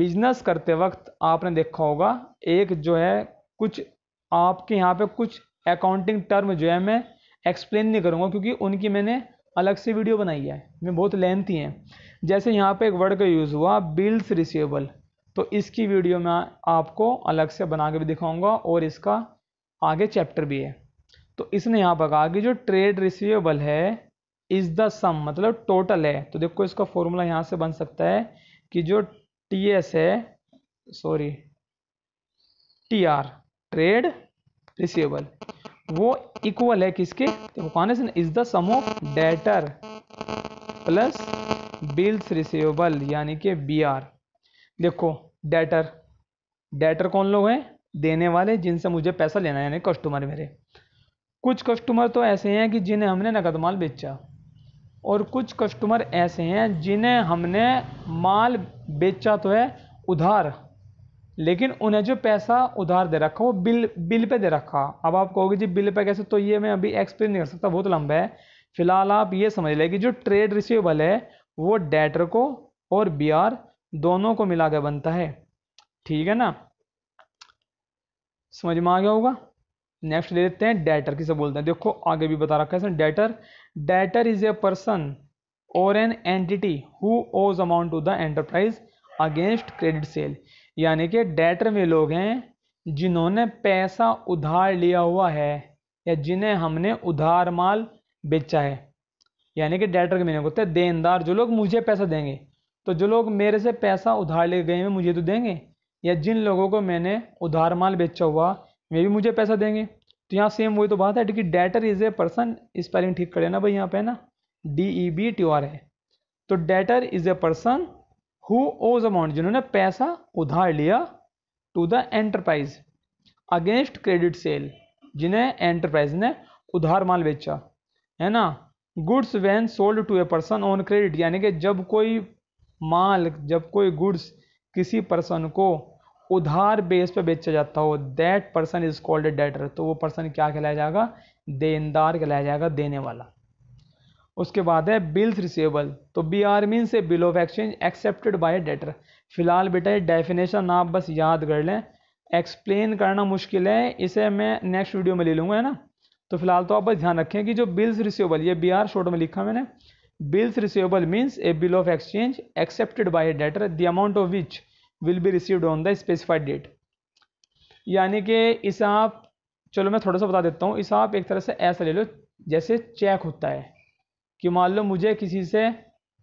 बिजनेस करते वक्त आपने देखा होगा एक जो है कुछ आपके यहाँ पे कुछ अकाउंटिंग टर्म जो है मैं एक्सप्लेन नहीं करूँगा क्योंकि उनकी मैंने अलग से वीडियो बनाई है मैं बहुत लेंथी हैं जैसे यहाँ पे एक वर्ड का यूज़ हुआ बिल्स रिसीवेबल तो इसकी वीडियो मैं आपको अलग से बना के भी दिखाऊंगा और इसका आगे चैप्टर भी है तो इसने यहाँ पर कहा कि जो ट्रेड रिसीवेबल है इज द सम मतलब टोटल है तो देखो इसका फॉर्मूला यहाँ से बन सकता है कि जो टी एस है sorry T R trade receivable वो इक्वल है किसके तो कौन है is the sum of debtor plus bills receivable यानी कि बी आर देखो डेटर डेटर कौन लोग हैं देने वाले जिनसे मुझे पैसा लेना है यानी कस्टमर मेरे कुछ कस्टमर तो ऐसे हैं कि जिन्हें हमने नकद माल बेचा और कुछ कस्टमर ऐसे हैं जिन्हें हमने माल बेचा तो है उधार लेकिन उन्हें जो पैसा उधार दे रखा वो बिल बिल पे दे रखा अब आप कहोगे जी बिल पे कैसे तो ये मैं अभी एक्सप्लेन नहीं कर सकता बहुत लंबा है फिलहाल आप ये समझ लें कि जो ट्रेड रिसीवेबल है वो डेटर को और बी आर दोनों को मिला के बनता है ठीक है ना समझ में आ गया होगा नेक्स्ट ले लेते हैं डेटर किसे बोलते हैं देखो आगे भी बता रखा है sir debtor debtor is a person or an entity who owes amount to the enterprise against credit sale यानी कि डेटर वे लोग हैं जिन्होंने पैसा उधार लिया हुआ है या जिन्हें हमने उधार माल बेचा है यानी कि डेटर के मैंने होते हैं देनदार जो लोग मुझे पैसा देंगे तो जो लोग मेरे से पैसा उधार ले गए हैं मुझे तो देंगे या जिन लोगों को मैंने उधार माल बेचा हुआ मे भी मुझे पैसा देंगे तो यहाँ सेम वही तो बात है कि debtor is a person spelling ठीक करे ना भाई यहाँ पे ना D E B T R है तो debtor is a person who owes amount जिन्होंने पैसा उधार लिया to the enterprise against credit sale जिन्हें एंटरप्राइज ने उधार माल बेचा है ना goods when sold to a person on credit यानी कि जब कोई माल जब कोई गुड्स किसी पर्सन को उधार बेस पे बेचा जाता हो that person is called debtor तो वो पर्सन क्या कहलाया जाएगा देनदार कहलाया जाएगा देने वाला उसके बाद है बिल्स रिसीवेबल तो बी आर मीन से bill of exchange accepted by debtor फिलहाल बेटा ये डेफिनेशन आप बस याद कर लें एक्सप्लेन करना मुश्किल है इसे मैं नेक्स्ट वीडियो में ले लूँगा है ना तो फिलहाल तो आप बस ध्यान रखें कि जो बिल्स रिसीवेबल ये बी आर शॉर्ट में लिखा मैंने bills receivable means a bill of exchange accepted by a debtor the amount of which will be received on the specified date यानी कि इस आप चलो मैं थोड़ा सा बता देता हूँ इस आप एक तरह से ऐसा ले लो जैसे चेक होता है कि मान लो मुझे किसी से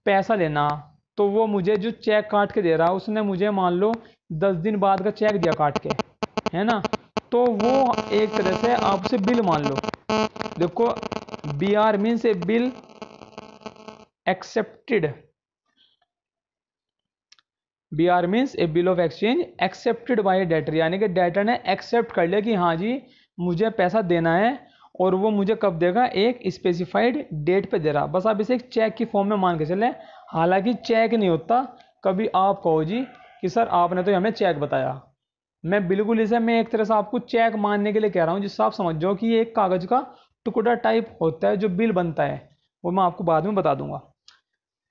पैसा लेना तो वो मुझे जो चेक काट के दे रहा है उसने मुझे मान लो दस दिन बाद का चेक दिया काट के है ना तो वो एक तरह से आप उसे बिल मान लो देखो B R means a bill accepted B R means a bill of exchange accepted by debtor यानी कि डेटर ने एक्सेप्ट कर लिया कि हाँ जी मुझे पैसा देना है और वो मुझे कब देगा एक स्पेसिफाइड डेट पे दे रहा बस आप इसे एक चेक की फॉर्म में मान के चलें हालांकि चेक नहीं होता कभी आप कहो जी कि सर आपने तो हमें चेक बताया मैं बिल्कुल इसे मैं एक तरह से आपको चेक मानने के लिए कह रहा हूँ जिससे आप समझ जाओ कि ये एक कागज़ का टुकड़ा टाइप होता है जो बिल बनता है वो मैं आपको बाद में बता दूंगा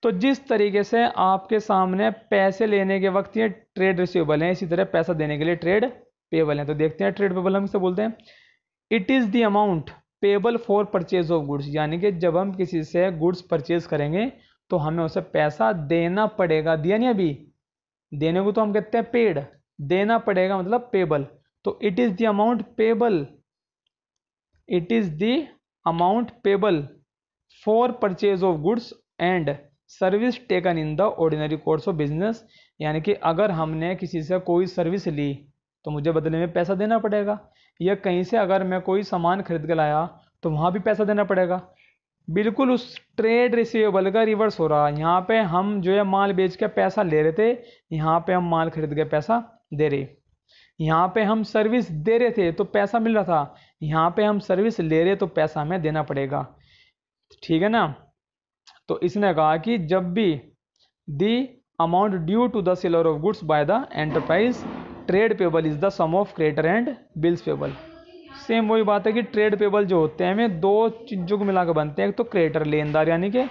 तो जिस तरीके से आपके सामने पैसे लेने के वक्त ये ट्रेड रिसीवेबल है इसी तरह पैसा देने के लिए ट्रेड पेबल है तो देखते हैं ट्रेड पेबल हम इसे बोलते हैं it is the amount payable for purchase of goods यानी कि जब हम किसी से गुड्स परचेज करेंगे तो हमें उसे पैसा देना पड़ेगा दिया नहीं अभी देने को तो हम कहते हैं पेड देना पड़ेगा मतलब पेबल तो it is the amount payable it is the amount payable for purchase of goods and service taken in the ordinary course of business यानी कि अगर हमने किसी से कोई सर्विस ली तो मुझे बदले में पैसा देना पड़ेगा या कहीं से अगर मैं कोई सामान खरीद के लाया तो वहाँ भी पैसा देना पड़ेगा बिल्कुल उस ट्रेड रिसिवेबल का रिवर्स हो रहा है यहाँ पे हम जो है माल बेच के पैसा ले रहे थे यहाँ पे हम माल खरीद के पैसा दे रहे यहाँ पे हम सर्विस दे रहे थे तो पैसा मिल रहा था यहाँ पे हम सर्विस ले रहे तो पैसा हमें देना पड़ेगा ठीक है ना तो इसने कहा कि जब भी the amount due to the seller of goods by the enterprise trade payable is the sum of creditor and bills payable same वही बात है कि ट्रेड पेबल जो होते हैं हमें दो चीज़ों को मिलाकर बनते हैं एक तो क्रेडिटर लेनदार यानी कि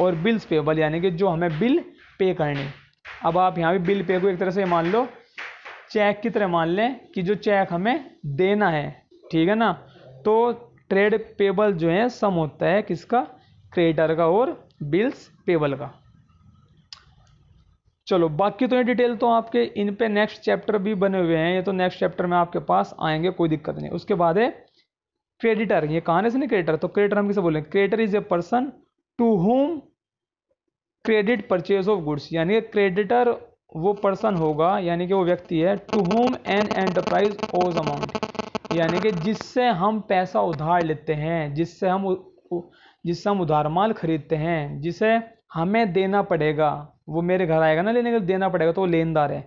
और बिल्स पेबल यानी कि जो हमें बिल पे करनी अब आप यहाँ भी बिल पे को एक तरह से मान लो चेक की तरह मान लें कि जो चेक हमें देना है ठीक है ना तो ट्रेड पेबल जो है सम होता है किसका क्रेडिटर का और बिल्स पेबल का चलो बाकी तो ये डिटेल तो आपके इन पे नेक्स्ट चैप्टर भी बने हुए हैं ये तो नेक्स्ट चैप्टर में आपके पास आएंगे कोई दिक्कत नहीं उसके बाद है क्रेडिटर ये कहा से नहीं क्रेडिटर तो क्रेडिटर हम किसे बोले creditor is a person to whom credit purchase of goods यानी क्रेडिटर वो पर्सन होगा यानी कि वो व्यक्ति है to whom an enterprise owes amount यानी कि जिससे हम पैसा उधार लेते हैं जिससे हम जिससे हम उधार माल खरीदते हैं जिसे हमें देना पड़ेगा वो मेरे घर आएगा ना लेने के लिए देना पड़ेगा तो वो लेनदार है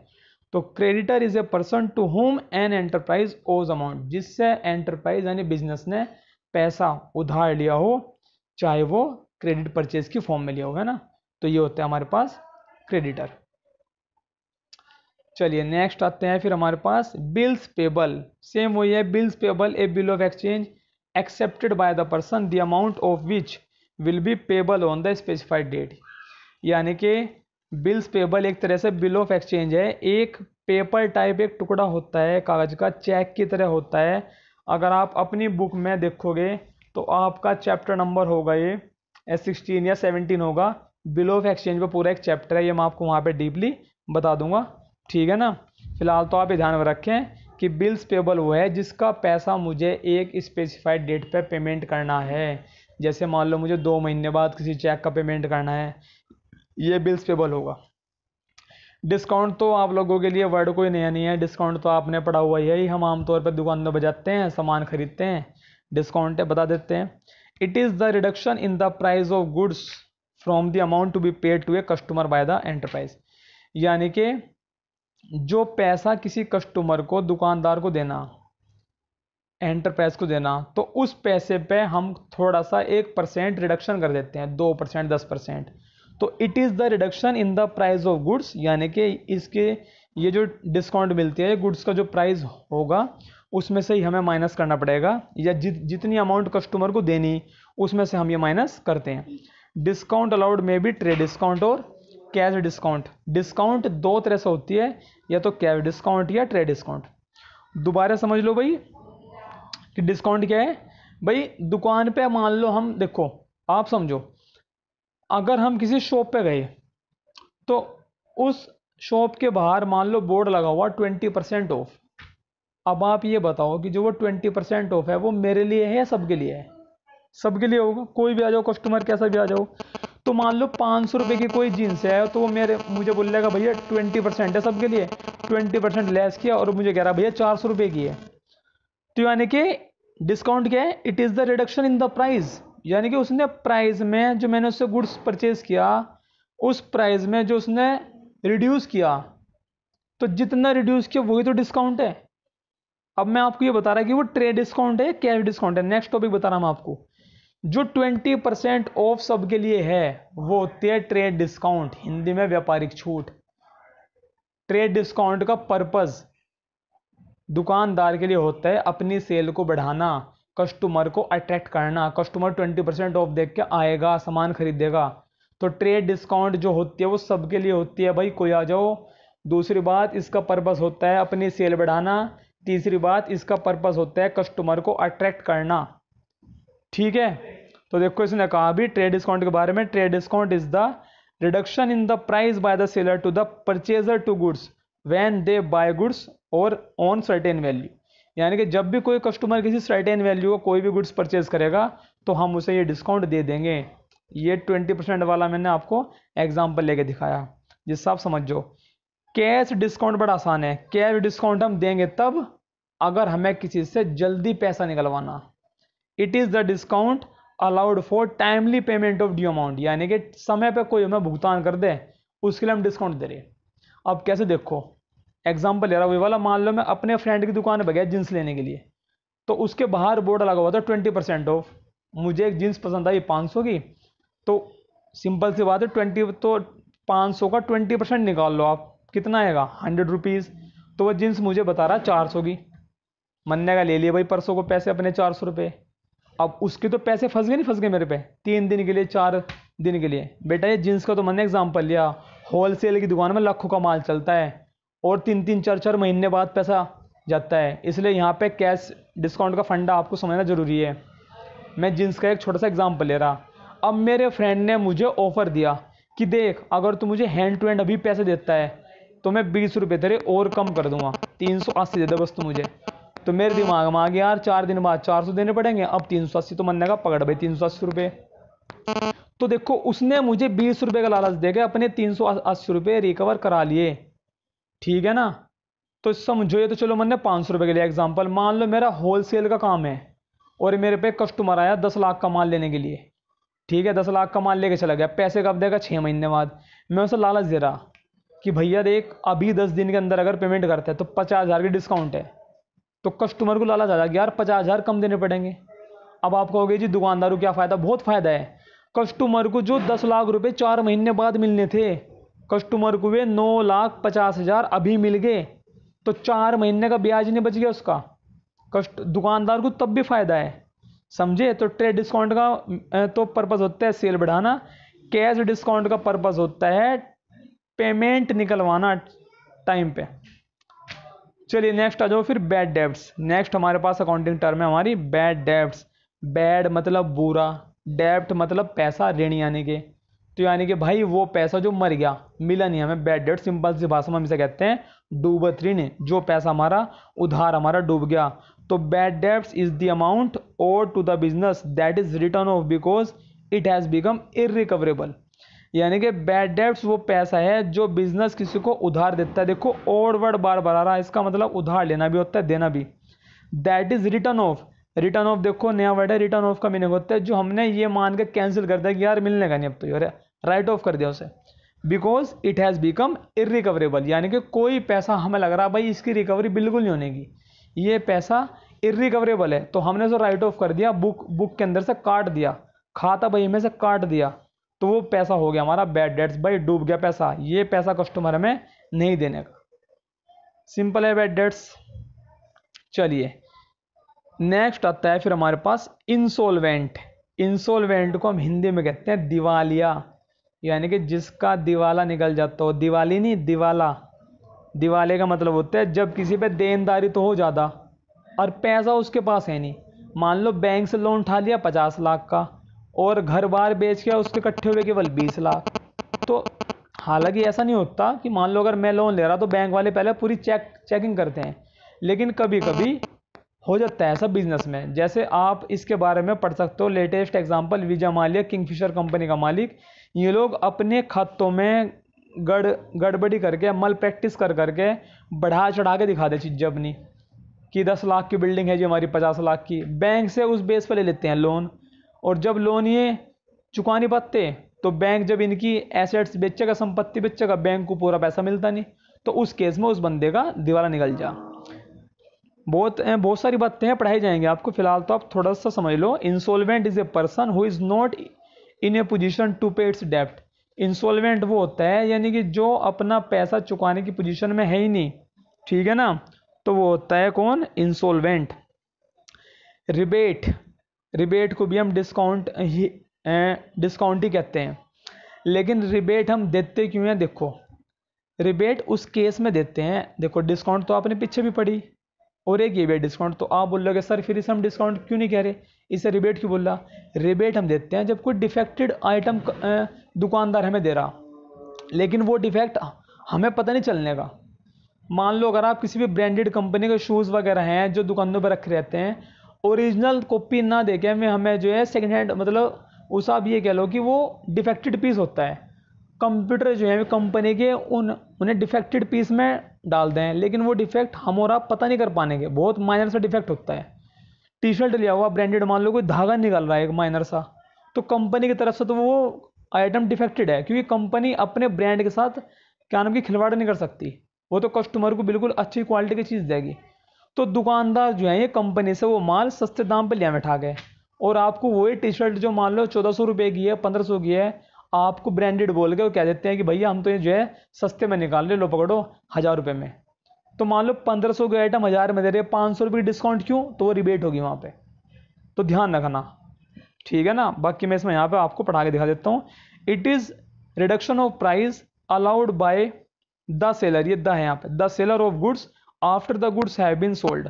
तो creditor is a person to whom an enterprise owes amount जिससे एंटरप्राइज यानी बिजनेस ने पैसा उधार लिया हो चाहे वो क्रेडिट परचेज की फॉर्म में लिया हो है ना तो ये होता है हमारे पास क्रेडिटर चलिए नेक्स्ट आते हैं फिर हमारे पास बिल्स पेबल सेम वही है bills payable a bill of exchange accepted by the person the amount of which will be payable on the specified date यानी कि बिल्स पेबल एक तरह से बिल ऑफ एक्सचेंज है एक पेपर टाइप एक टुकड़ा होता है कागज़ का चेक की तरह होता है अगर आप अपनी बुक में देखोगे तो आपका चैप्टर नंबर होगा ये सिक्सटीन या सेवनटीन होगा बिल ऑफ एक्सचेंज पर पूरा एक चैप्टर है ये मैं आपको वहाँ पे डीपली बता दूंगा ठीक है ना फिलहाल तो आप ये ध्यान में रखें कि बिल्स पेबल वो है जिसका पैसा मुझे एक स्पेसिफाइड डेट पे पेमेंट करना है जैसे मान लो मुझे दो महीने बाद किसी चेक का पेमेंट करना है ये बिल्स पेबल होगा डिस्काउंट तो आप लोगों के लिए वर्ड कोई नया नहीं है डिस्काउंट तो आपने पढ़ा हुआ ही हम आमतौर पर दुकान में बजाते हैं सामान खरीदते हैं डिस्काउंट बता देते हैं it is the reduction in the price of goods from the amount to be paid to a customer by the enterprise यानी कि जो पैसा किसी कस्टमर को दुकानदार को देना एंटरप्राइज को देना तो उस पैसे पे हम थोड़ा सा एक परसेंट रिडक्शन कर देते हैं दो परसेंट दस परसेंट तो it is the reduction in the price of goods यानी कि इसके ये जो डिस्काउंट मिलती है गुड्स का जो प्राइस होगा उसमें से ही हमें माइनस करना पड़ेगा या जित जितनी अमाउंट कस्टमर को देनी उसमें से हम ये माइनस करते हैं डिस्काउंट अलाउड में भी ट्रेड डिस्काउंट और कैश डिस्काउंट डिस्काउंट दो तरह से होती है या तो कैश डिस्काउंट या ट्रेड डिस्काउंट दोबारा समझ लो भाई कि डिस्काउंट क्या है भाई दुकान पे मान लो हम देखो आप समझो अगर हम किसी शॉप पे गए तो उस शॉप के बाहर मान लो बोर्ड लगा हुआ ट्वेंटी परसेंट ऑफ अब आप ये बताओ कि जो वो ट्वेंटी परसेंट ऑफ है वो मेरे लिए है या सबके लिए है सबके लिए होगा कोई भी आ जाओ कस्टमर कैसा भी आ जाओ तो मान लो पाँच सौ रुपये की कोई जीन्स है तो वो मेरे मुझे बोलेगा भैया ट्वेंटी परसेंट है सबके लिए ट्वेंटी परसेंट लेस किया और मुझे कह रहा भैया चार सौ रुपये की है तो यानी कि डिस्काउंट क्या है it is the reduction in the price यानी कि उसने प्राइस में जो मैंने उससे गुड्स परचेज किया उस प्राइस में जो उसने रिड्यूस किया तो जितना रिड्यूस किया वही तो डिस्काउंट है अब मैं आपको ये बता रहा कि वो ट्रेड डिस्काउंट है कैश डिस्काउंट है नेक्स्ट टॉपिक बता रहा हूँ आपको जो 20 परसेंट ऑफ सबके लिए है वो होती है ट्रेड डिस्काउंट हिंदी में व्यापारिक छूट ट्रेड डिस्काउंट का पर्पज़ दुकानदार के लिए होता है अपनी सेल को बढ़ाना कस्टमर को अट्रैक्ट करना कस्टमर ट्वेंटी परसेंट ऑफ देख के आएगा सामान खरीदेगा तो ट्रेड डिस्काउंट जो होती है वो सबके लिए होती है भाई कोई आ जाओ दूसरी बात इसका पर्पज होता है अपनी सेल बढ़ाना तीसरी बात इसका पर्पज होता है कस्टमर को अट्रैक्ट करना ठीक है तो देखो इसने कहा भी ट्रेड डिस्काउंट के बारे में trade discount is the reduction in the price by the seller to the purchaser to goods when they buy goods और ऑन सर्टेन वैल्यू यानी कि जब भी कोई कस्टमर किसी सर्टेन वैल्यू को कोई भी गुड्स परचेज करेगा तो हम उसे ये डिस्काउंट दे देंगे ये ट्वेंटी परसेंट वाला मैंने आपको एग्जाम्पल लेके दिखाया जिससे आप समझ जाओ कैश डिस्काउंट बड़ा आसान है कैश डिस्काउंट हम देंगे तब अगर हमें किसी से जल्दी पैसा निकलवाना it is the discount allowed for timely payment of due amount यानी कि समय पर कोई हमें भुगतान कर दे उसके लिए हम डिस्काउंट दे रहे हैं अब कैसे देखो एग्जाम्पल ले रहा वही वाला मान लो मैं अपने फ्रेंड की दुकान पर गया जींस लेने के लिए तो उसके बाहर बोर्ड लगा हुआ था ट्वेंटी परसेंट ऑफ मुझे एक जीन्स पसंद आई पाँच सौ की तो सिंपल सी बात है ट्वेंटी तो पाँच सौ का ट्वेंटी परसेंट निकाल लो आप कितना आएगा हंड्रेड रुपीज़ तो वह जीन्स मुझे बता रहा चार सौ की मन्ने का ले लिए भाई परसों को पैसे अपने चार सौ रुपये अब उसके तो पैसे फंस गए नहीं फंस गए मेरे पे तीन दिन के लिए चार दिन के लिए बेटा ये जींस का तो मैंने एग्जाम्पल लिया होल सेल की दुकान में लाखों का माल चलता है और तीन तीन चार चार महीने बाद पैसा जाता है इसलिए यहाँ पे कैश डिस्काउंट का फंडा आपको समझना ज़रूरी है मैं जीन्स का एक छोटा सा एग्जाम्पल ले रहा अब मेरे फ्रेंड ने मुझे ऑफ़र दिया कि देख अगर तू मुझे हैंड टू हैंड अभी पैसे देता है तो मैं बीस रुपये तेरे और कम कर दूंगा तीन सौ अस्सी दे दो बस तू मुझे तो मेरे हाँ। दिमाग में आ गया यार चार दिन बाद चार सौ देने पड़ेंगे अब तीन सौ अस्सी तो मन का पकड़ भाई तीन सौ अस्सी रुपये तो देखो उसने मुझे बीस रुपये का लालच दे अपने तीन सौ अस्सी रुपये रिकवर करा लिए ठीक है ना तो समझो ये तो चलो मैंने पाँच सौ रुपये के लिए एग्जाम्पल मान लो मेरा होल सेल का काम है और मेरे पे कस्टमर आया दस लाख का माल लेने के लिए ठीक है दस लाख का माल लेके चला गया पैसे कब देगा छः महीने बाद मैं उसे लालच दे रहा कि भैया देख अभी दस दिन के अंदर अगर पेमेंट करते हैं तो पचास हज़ार की डिस्काउंट है तो कस्टमर को लाला ज़्यादा जाएगा यार पचास हज़ार कम देने पड़ेंगे अब आप कहोगे जी दुकानदार को क्या फ़ायदा बहुत फ़ायदा है कस्टमर को जो दस लाख रुपये चार महीने बाद मिलने थे कस्टमर को वे नौ लाख पचास हज़ार अभी मिल गए तो चार महीने का ब्याज नहीं बच गया उसका कस्ट दुकानदार को तब भी फ़ायदा है समझे तो ट्रेड डिस्काउंट का तो पर्पज़ होता है सेल बढ़ाना कैश डिस्काउंट का पर्पज़ होता है पेमेंट निकलवाना टाइम पे चलिए नेक्स्ट आ जाओ फिर बैड डेब्ट्स नेक्स्ट हमारे पास अकाउंटिंग टर्म है हमारी बैड डेब्ट्स बैड मतलब बुरा डेब्ट मतलब पैसा ऋण यानी कि तो यानी कि भाई वो पैसा जो मर गया मिला नहीं हमें बैड डेट सिंपल सी भाषा में हम इसे कहते हैं डूबत ऋण जो पैसा हमारा उधार हमारा डूब गया तो बैड डेब्ट is the amount owed to the business that is written off because it has become irrecoverable यानी कि बैड डेब्ट्स वो पैसा है जो बिजनेस किसी को उधार देता है देखो ओड वर्ड बार बार आ रहा है इसका मतलब उधार लेना भी होता है देना भी that is written off written off देखो नया वर्ड है रिटर्न ऑफ का मीनिंग होता है जो हमने ये मान के कैंसिल कर दिया कि यार मिलने का नहीं अब तो यार राइट ऑफ कर दिया उसे because it has become irrecoverable यानी कि कोई पैसा हमें लग रहा भाई इसकी रिकवरी बिल्कुल नहीं होने की ये पैसा इरिकवरेबल है तो हमने उसे राइट ऑफ कर दिया बुक बुक के अंदर से काट दिया खाता भाई में से काट दिया तो वो पैसा हो गया हमारा बैड डेट्स भाई डूब गया पैसा ये पैसा कस्टमर हमें नहीं देने का सिंपल है बैड डेट्स चलिए नेक्स्ट आता है फिर हमारे पास इंसोलवेंट इंसोलवेंट को हम हिंदी में कहते हैं दिवालिया यानी कि जिसका दिवाला निकल जाता हो दिवाली नहीं दिवाला दिवाले का मतलब होता है जब किसी पे देनदारी तो हो ज़्यादा और पैसा उसके पास है नहीं मान लो बैंक से लोन उठा लिया पचास लाख का और घर बार बेच के उसके इकट्ठे हुए केवल बीस लाख तो हालांकि ऐसा नहीं होता कि मान लो अगर मैं लोन ले रहा तो बैंक वाले पहले पूरी चेक चेकिंग करते हैं लेकिन कभी कभी हो जाता है सब बिजनेस में जैसे आप इसके बारे में पढ़ सकते हो latest example Vijay Mallya Kingfisher company का मालिक ये लोग अपने खातों में गड़ गड़बड़ी करके मल प्रैक्टिस कर करके बढ़ा चढ़ा के दिखा दे चीज अपनी कि दस लाख की बिल्डिंग है जी हमारी पचास लाख की बैंक से उस बेस पर ले लेते हैं लोन और जब ये चुका नहीं पाते तो बैंक जब इनकी एसेट्स बेचेगा संपत्ति बेचेगा बैंक को पूरा पैसा मिलता नहीं तो उस केस में उस बंदे का दिवाला निकल जा बहुत बहुत सारी बातें हैं पढ़ाई जाएंगे आपको फिलहाल तो आप थोड़ा सा समझ लो insolvent is a person who is not in a position to pay its डेप्ट इंसोलवेंट वो होता है यानी कि जो अपना पैसा चुकाने की पोजिशन में है ही नहीं ठीक है ना तो वो होता है कौन इंसोलवेंट रिबेट रिबेट को भी हम डिस्काउंट ही डिस्काउंट ही कहते हैं लेकिन रिबेट हम देते क्यों हैं देखो रिबेट उस केस में देते हैं देखो डिस्काउंट तो आपने पीछे भी पड़ी और एक ये भी डिस्काउंट तो आप बोल लोगे सर फिर इसे हम डिस्काउंट क्यों नहीं कह रहे इसे रिबेट क्यों बोल रहा रिबेट हम देते हैं जब कोई डिफेक्टेड आइटम दुकानदार हमें दे रहा लेकिन वो डिफेक्ट हमें पता नहीं चलने का मान लो अगर आप किसी भी ब्रांडेड कंपनी के शूज़ वगैरह हैं जो दुकानों पर रखे रहते हैं ओरिजिनल कॉपी ना दे के हमें हमें जो है सेकेंड हैंड मतलब उस आप ये कह लो कि वो डिफेक्टेड पीस होता है कंप्यूटर जो है कंपनी के उन उन्हें डिफेक्टेड पीस में डाल दें लेकिन वो डिफेक्ट हम और आप पता नहीं कर पाने के बहुत माइनर सा डिफेक्ट होता है टी शर्ट लिया हुआ ब्रांडेड मान लो कोई धागा निकाल रहा है एक माइनर सा तो कंपनी की तरफ से तो वो आइटम डिफेक्टेड है क्योंकि कंपनी अपने ब्रांड के साथ क्या नाम की खिलवाड़ नहीं कर सकती वो तो कस्टमर को बिल्कुल अच्छी क्वालिटी की चीज़ देगी तो दुकानदार जो है ये कंपनी से वो माल सस्ते दाम पर लिया बैठा गए और आपको वही टी शर्ट जो मान लो चौदह सौ रुपये की है पंद्रह सौ की है आपको ब्रांडेड बोल के वो कह देते हैं कि भैया हम तो ये जो है सस्ते में निकाल ले लो पकड़ो हज़ार रुपये में तो मान लो पंद्रह सौ के आइटम हज़ार में दे रहे पाँच सौ रुपये की डिस्काउंट क्यों तो वो रिबेट होगी वहाँ पर तो ध्यान रखना ठीक है ना बाकी मैं इसमें यहाँ पर आपको पढ़ा के दिखा देता हूँ it is reduction of price allowed by the seller ये द है यहाँ पे the seller of goods after the goods have been sold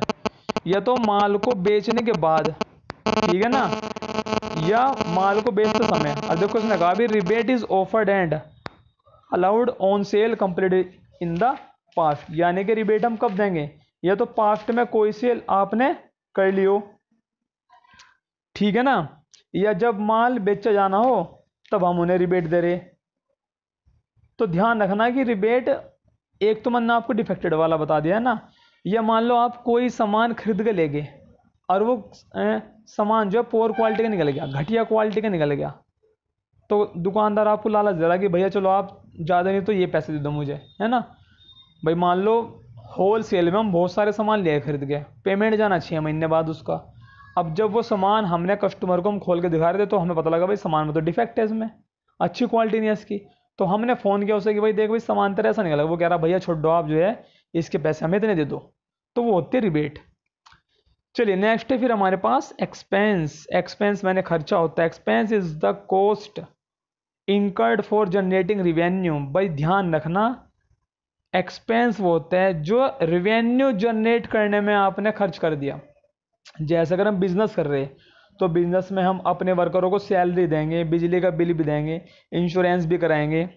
या तो माल को बेचने के बाद ठीक है ना या माल को बेचते समय अब देखो इसने कहा भी rebate is offered and allowed on sale complete in the past यानी कि रिबेट हम कब देंगे या तो पास्ट में कोई सेल आपने कर लियो ठीक है ना या जब माल बेचा जाना हो तब हम उन्हें रिबेट दे रहे तो ध्यान रखना कि रिबेट एक तो मैंने आपको डिफेक्टेड वाला बता दिया ना या मान लो आप कोई सामान खरीद के ले गए और वो सामान जो है पोअर क्वालिटी का निकल गया घटिया क्वालिटी का निकल गया तो दुकानदार आपको लालच दे रहा कि भैया चलो आप ज़्यादा नहीं तो ये पैसे दे दो मुझे है ना भाई मान लो होल सेल में हम बहुत सारे सामान ले खरीद गए पेमेंट जाना छः महीने बाद उसका अब जब वो सामान हमने कस्टमर को हम खोल के दिखा रहे थे तो हमें पता लगा भाई सामान में तो डिफेक्ट है इसमें अच्छी क्वालिटी नहीं है इसकी तो हमने फ़ोन किया उसे कि भाई देख भाई समांतर ऐसा नहीं निकला वो कह रहा भैया छोड़ दो आप जो है इसके पैसे हमें इतने दे दो तो वो होती रिबेट चलिए नेक्स्ट है फिर हमारे पास एक्सपेंस एक्सपेंस मैंने खर्चा होता है expense is the cost incurred for generating revenue भाई ध्यान रखना एक्सपेंस वो होता है जो रिवेन्यू जनरेट करने में आपने खर्च कर दिया जैसे अगर हम बिजनेस कर रहे हैं तो बिज़नेस में हम अपने वर्करों को सैलरी देंगे बिजली का बिल भी देंगे इंश्योरेंस भी कराएंगे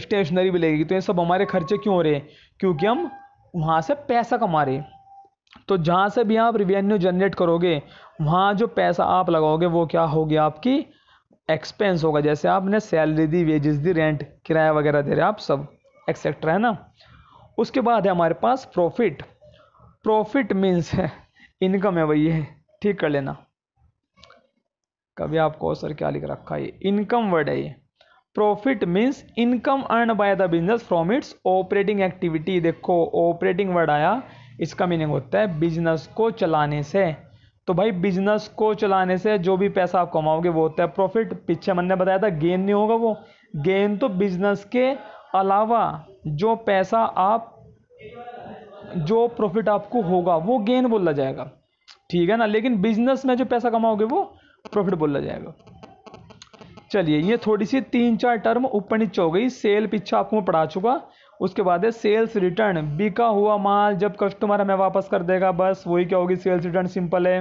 स्टेशनरी भी लगेगी तो ये सब हमारे खर्चे क्यों हो रहे हैं क्योंकि हम वहाँ से पैसा कमा रहे तो जहाँ से भी आप रिवेन्यू जनरेट करोगे वहाँ जो पैसा आप लगाओगे वो क्या होगी आपकी एक्सपेंस होगा जैसे आपने सैलरी दी वेजेस दी रेंट किराया वगैरह दे रहे आप सब एक्सेट्रा है ना उसके बाद है हमारे पास प्रॉफिट प्रॉफिट मीन्स है इनकम है वही है ठीक कर लेना कभी आपको सर क्या लिख रखा है इनकम वर्ड है ये profit means income earn by the business from its operating activity देखो ऑपरेटिंग वर्ड आया इसका मीनिंग होता है बिजनेस को चलाने से तो भाई बिजनेस को चलाने से जो भी पैसा आप कमाओगे वो होता है प्रॉफिट पीछे मैंने बताया था गेन नहीं होगा वो गेन तो बिजनेस के अलावा जो पैसा आप जो प्रॉफिट आपको होगा वो गेन बोला जाएगा ठीक है ना लेकिन बिजनेस में जो पैसा कमाओगे वो प्रॉफिट बोला जाएगा चलिए ये थोड़ी सी तीन चार टर्म ऊपर नीचे हो गई सेल पीछे आपको पढ़ा चुका उसके बाद है सेल्स रिटर्न बिका हुआ माल जब कस्टमर हमें वापस कर देगा बस वही क्या होगी सेल्स रिटर्न सिंपल है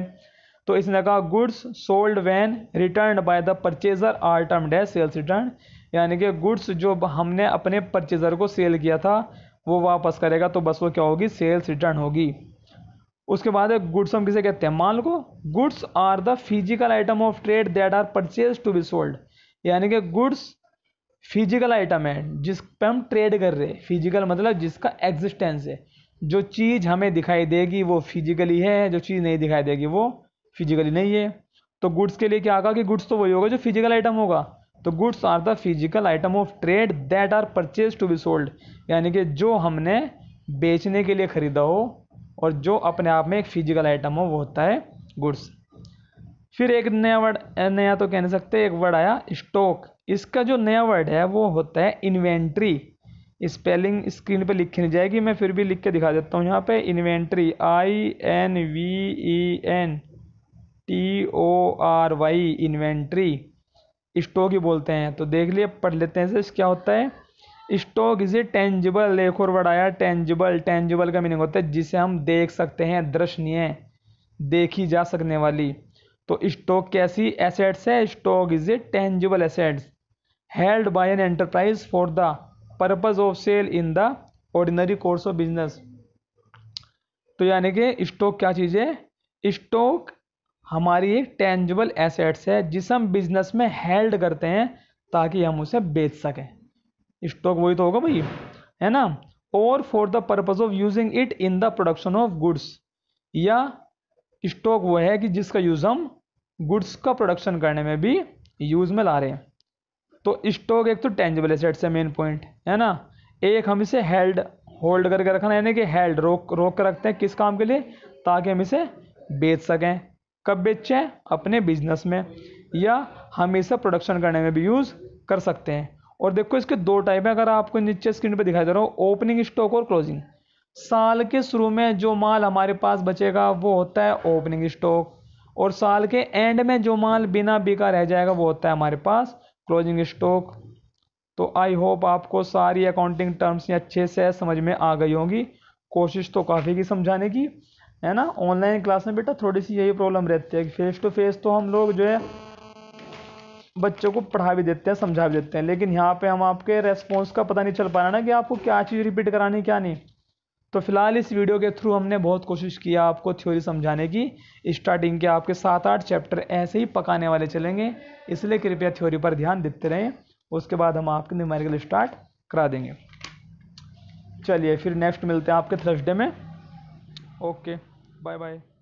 तो इसने कहा goods sold when return by the purchaser are termed sales return यानी कि गुड्स जो हमने अपने परचेजर को सेल किया था वो वापस करेगा तो बस वो क्या होगी सेल्स रिटर्न होगी उसके बाद है गुड्स हम किसे कहते हैं माल को goods are the physical item of trade that are purchase to be sold यानी कि गुड्स फिजिकल आइटम है जिस पर हम ट्रेड कर रहे हैं फिजिकल मतलब जिसका एग्जिस्टेंस है जो चीज़ हमें दिखाई देगी वो फिजिकली है जो चीज़ नहीं दिखाई देगी वो फिजिकली नहीं है तो गुड्स के लिए क्या आगा कि गुड्स तो वही होगा जो फिजिकल आइटम होगा तो goods are the physical item of trade that are purchase to be sold यानी कि जो हमने बेचने के लिए ख़रीदा हो और जो अपने आप में एक फिजिकल आइटम हो वो होता है गुड्स फिर एक नया वर्ड नया तो कह नहीं सकते एक वर्ड आया स्टॉक इसका जो नया वर्ड है वो होता है इन्वेंट्री स्पेलिंग स्क्रीन पे लिखी नहीं जाएगी मैं फिर भी लिख के दिखा देता हूँ यहाँ पे inventory I N V E N T O R Y inventory stock ही बोलते हैं तो देख लिए पढ़ लेते हैं इसे क्या होता है स्टॉक इज ए टेंजिबल एक और वर्ड आया टेंजिबल टेंजिबल का मीनिंग होता है जिसे हम देख सकते हैं दृश्य देखी जा सकने वाली तो स्टॉक कैसी एसेट्स है stock is a tangible assets held by an enterprise for the purpose of sale in the ordinary course of business तो यानी कि स्टॉक क्या चीज़ है स्टॉक हमारी एक टेंजिबल एसेट्स है जिसे हम बिजनेस में हेल्ड करते हैं ताकि हम उसे बेच सकें स्टॉक वही तो होगा भाई है ना और for the purpose of using it in the production of goods या स्टॉक वो है कि जिसका यूज हम गुड्स का प्रोडक्शन करने में भी यूज में ला रहे हैं तो स्टॉक एक तो टेंजिबल एसेट्स है मेन पॉइंट है ना एक हम इसे हेल्ड होल्ड करके रखना यानी कि हेल्ड रोक रोक कर रखते हैं किस काम के लिए ताकि हम इसे बेच सकें कब बेचें अपने बिजनेस में या हम इसे प्रोडक्शन करने में भी यूज़ कर सकते हैं और देखो इसके दो टाइप है अगर आपको नीचे स्क्रीन पे दिखाई दे रहा हूँ ओपनिंग स्टॉक और क्लोजिंग साल के शुरू में जो माल हमारे पास बचेगा वो होता है ओपनिंग स्टॉक और साल के एंड में जो माल बिना बिका रह जाएगा वो होता है हमारे पास क्लोजिंग स्टॉक तो आई होप आपको सारी अकाउंटिंग टर्म्स अच्छे से समझ में आ गई होंगी कोशिश तो काफ़ी की समझाने की है ना ऑनलाइन क्लास में बेटा थोड़ी सी यही प्रॉब्लम रहती है कि फेस टू फेस तो हम लोग जो है बच्चों को पढ़ा भी देते हैं समझा भी देते हैं लेकिन यहाँ पे हम आपके रेस्पॉन्स का पता नहीं चल पा रहा ना कि आपको क्या चीज़ रिपीट करानी क्या नहीं तो फिलहाल इस वीडियो के थ्रू हमने बहुत कोशिश किया आपको थ्योरी समझाने की स्टार्टिंग के आपके सात आठ चैप्टर ऐसे ही पकाने वाले चलेंगे इसलिए कृपया थ्योरी पर ध्यान देते रहें उसके बाद हम आपके न्यूमेरिकल स्टार्ट करा देंगे चलिए फिर नेक्स्ट मिलते हैं आपके थर्सडे में ओके बाय बाय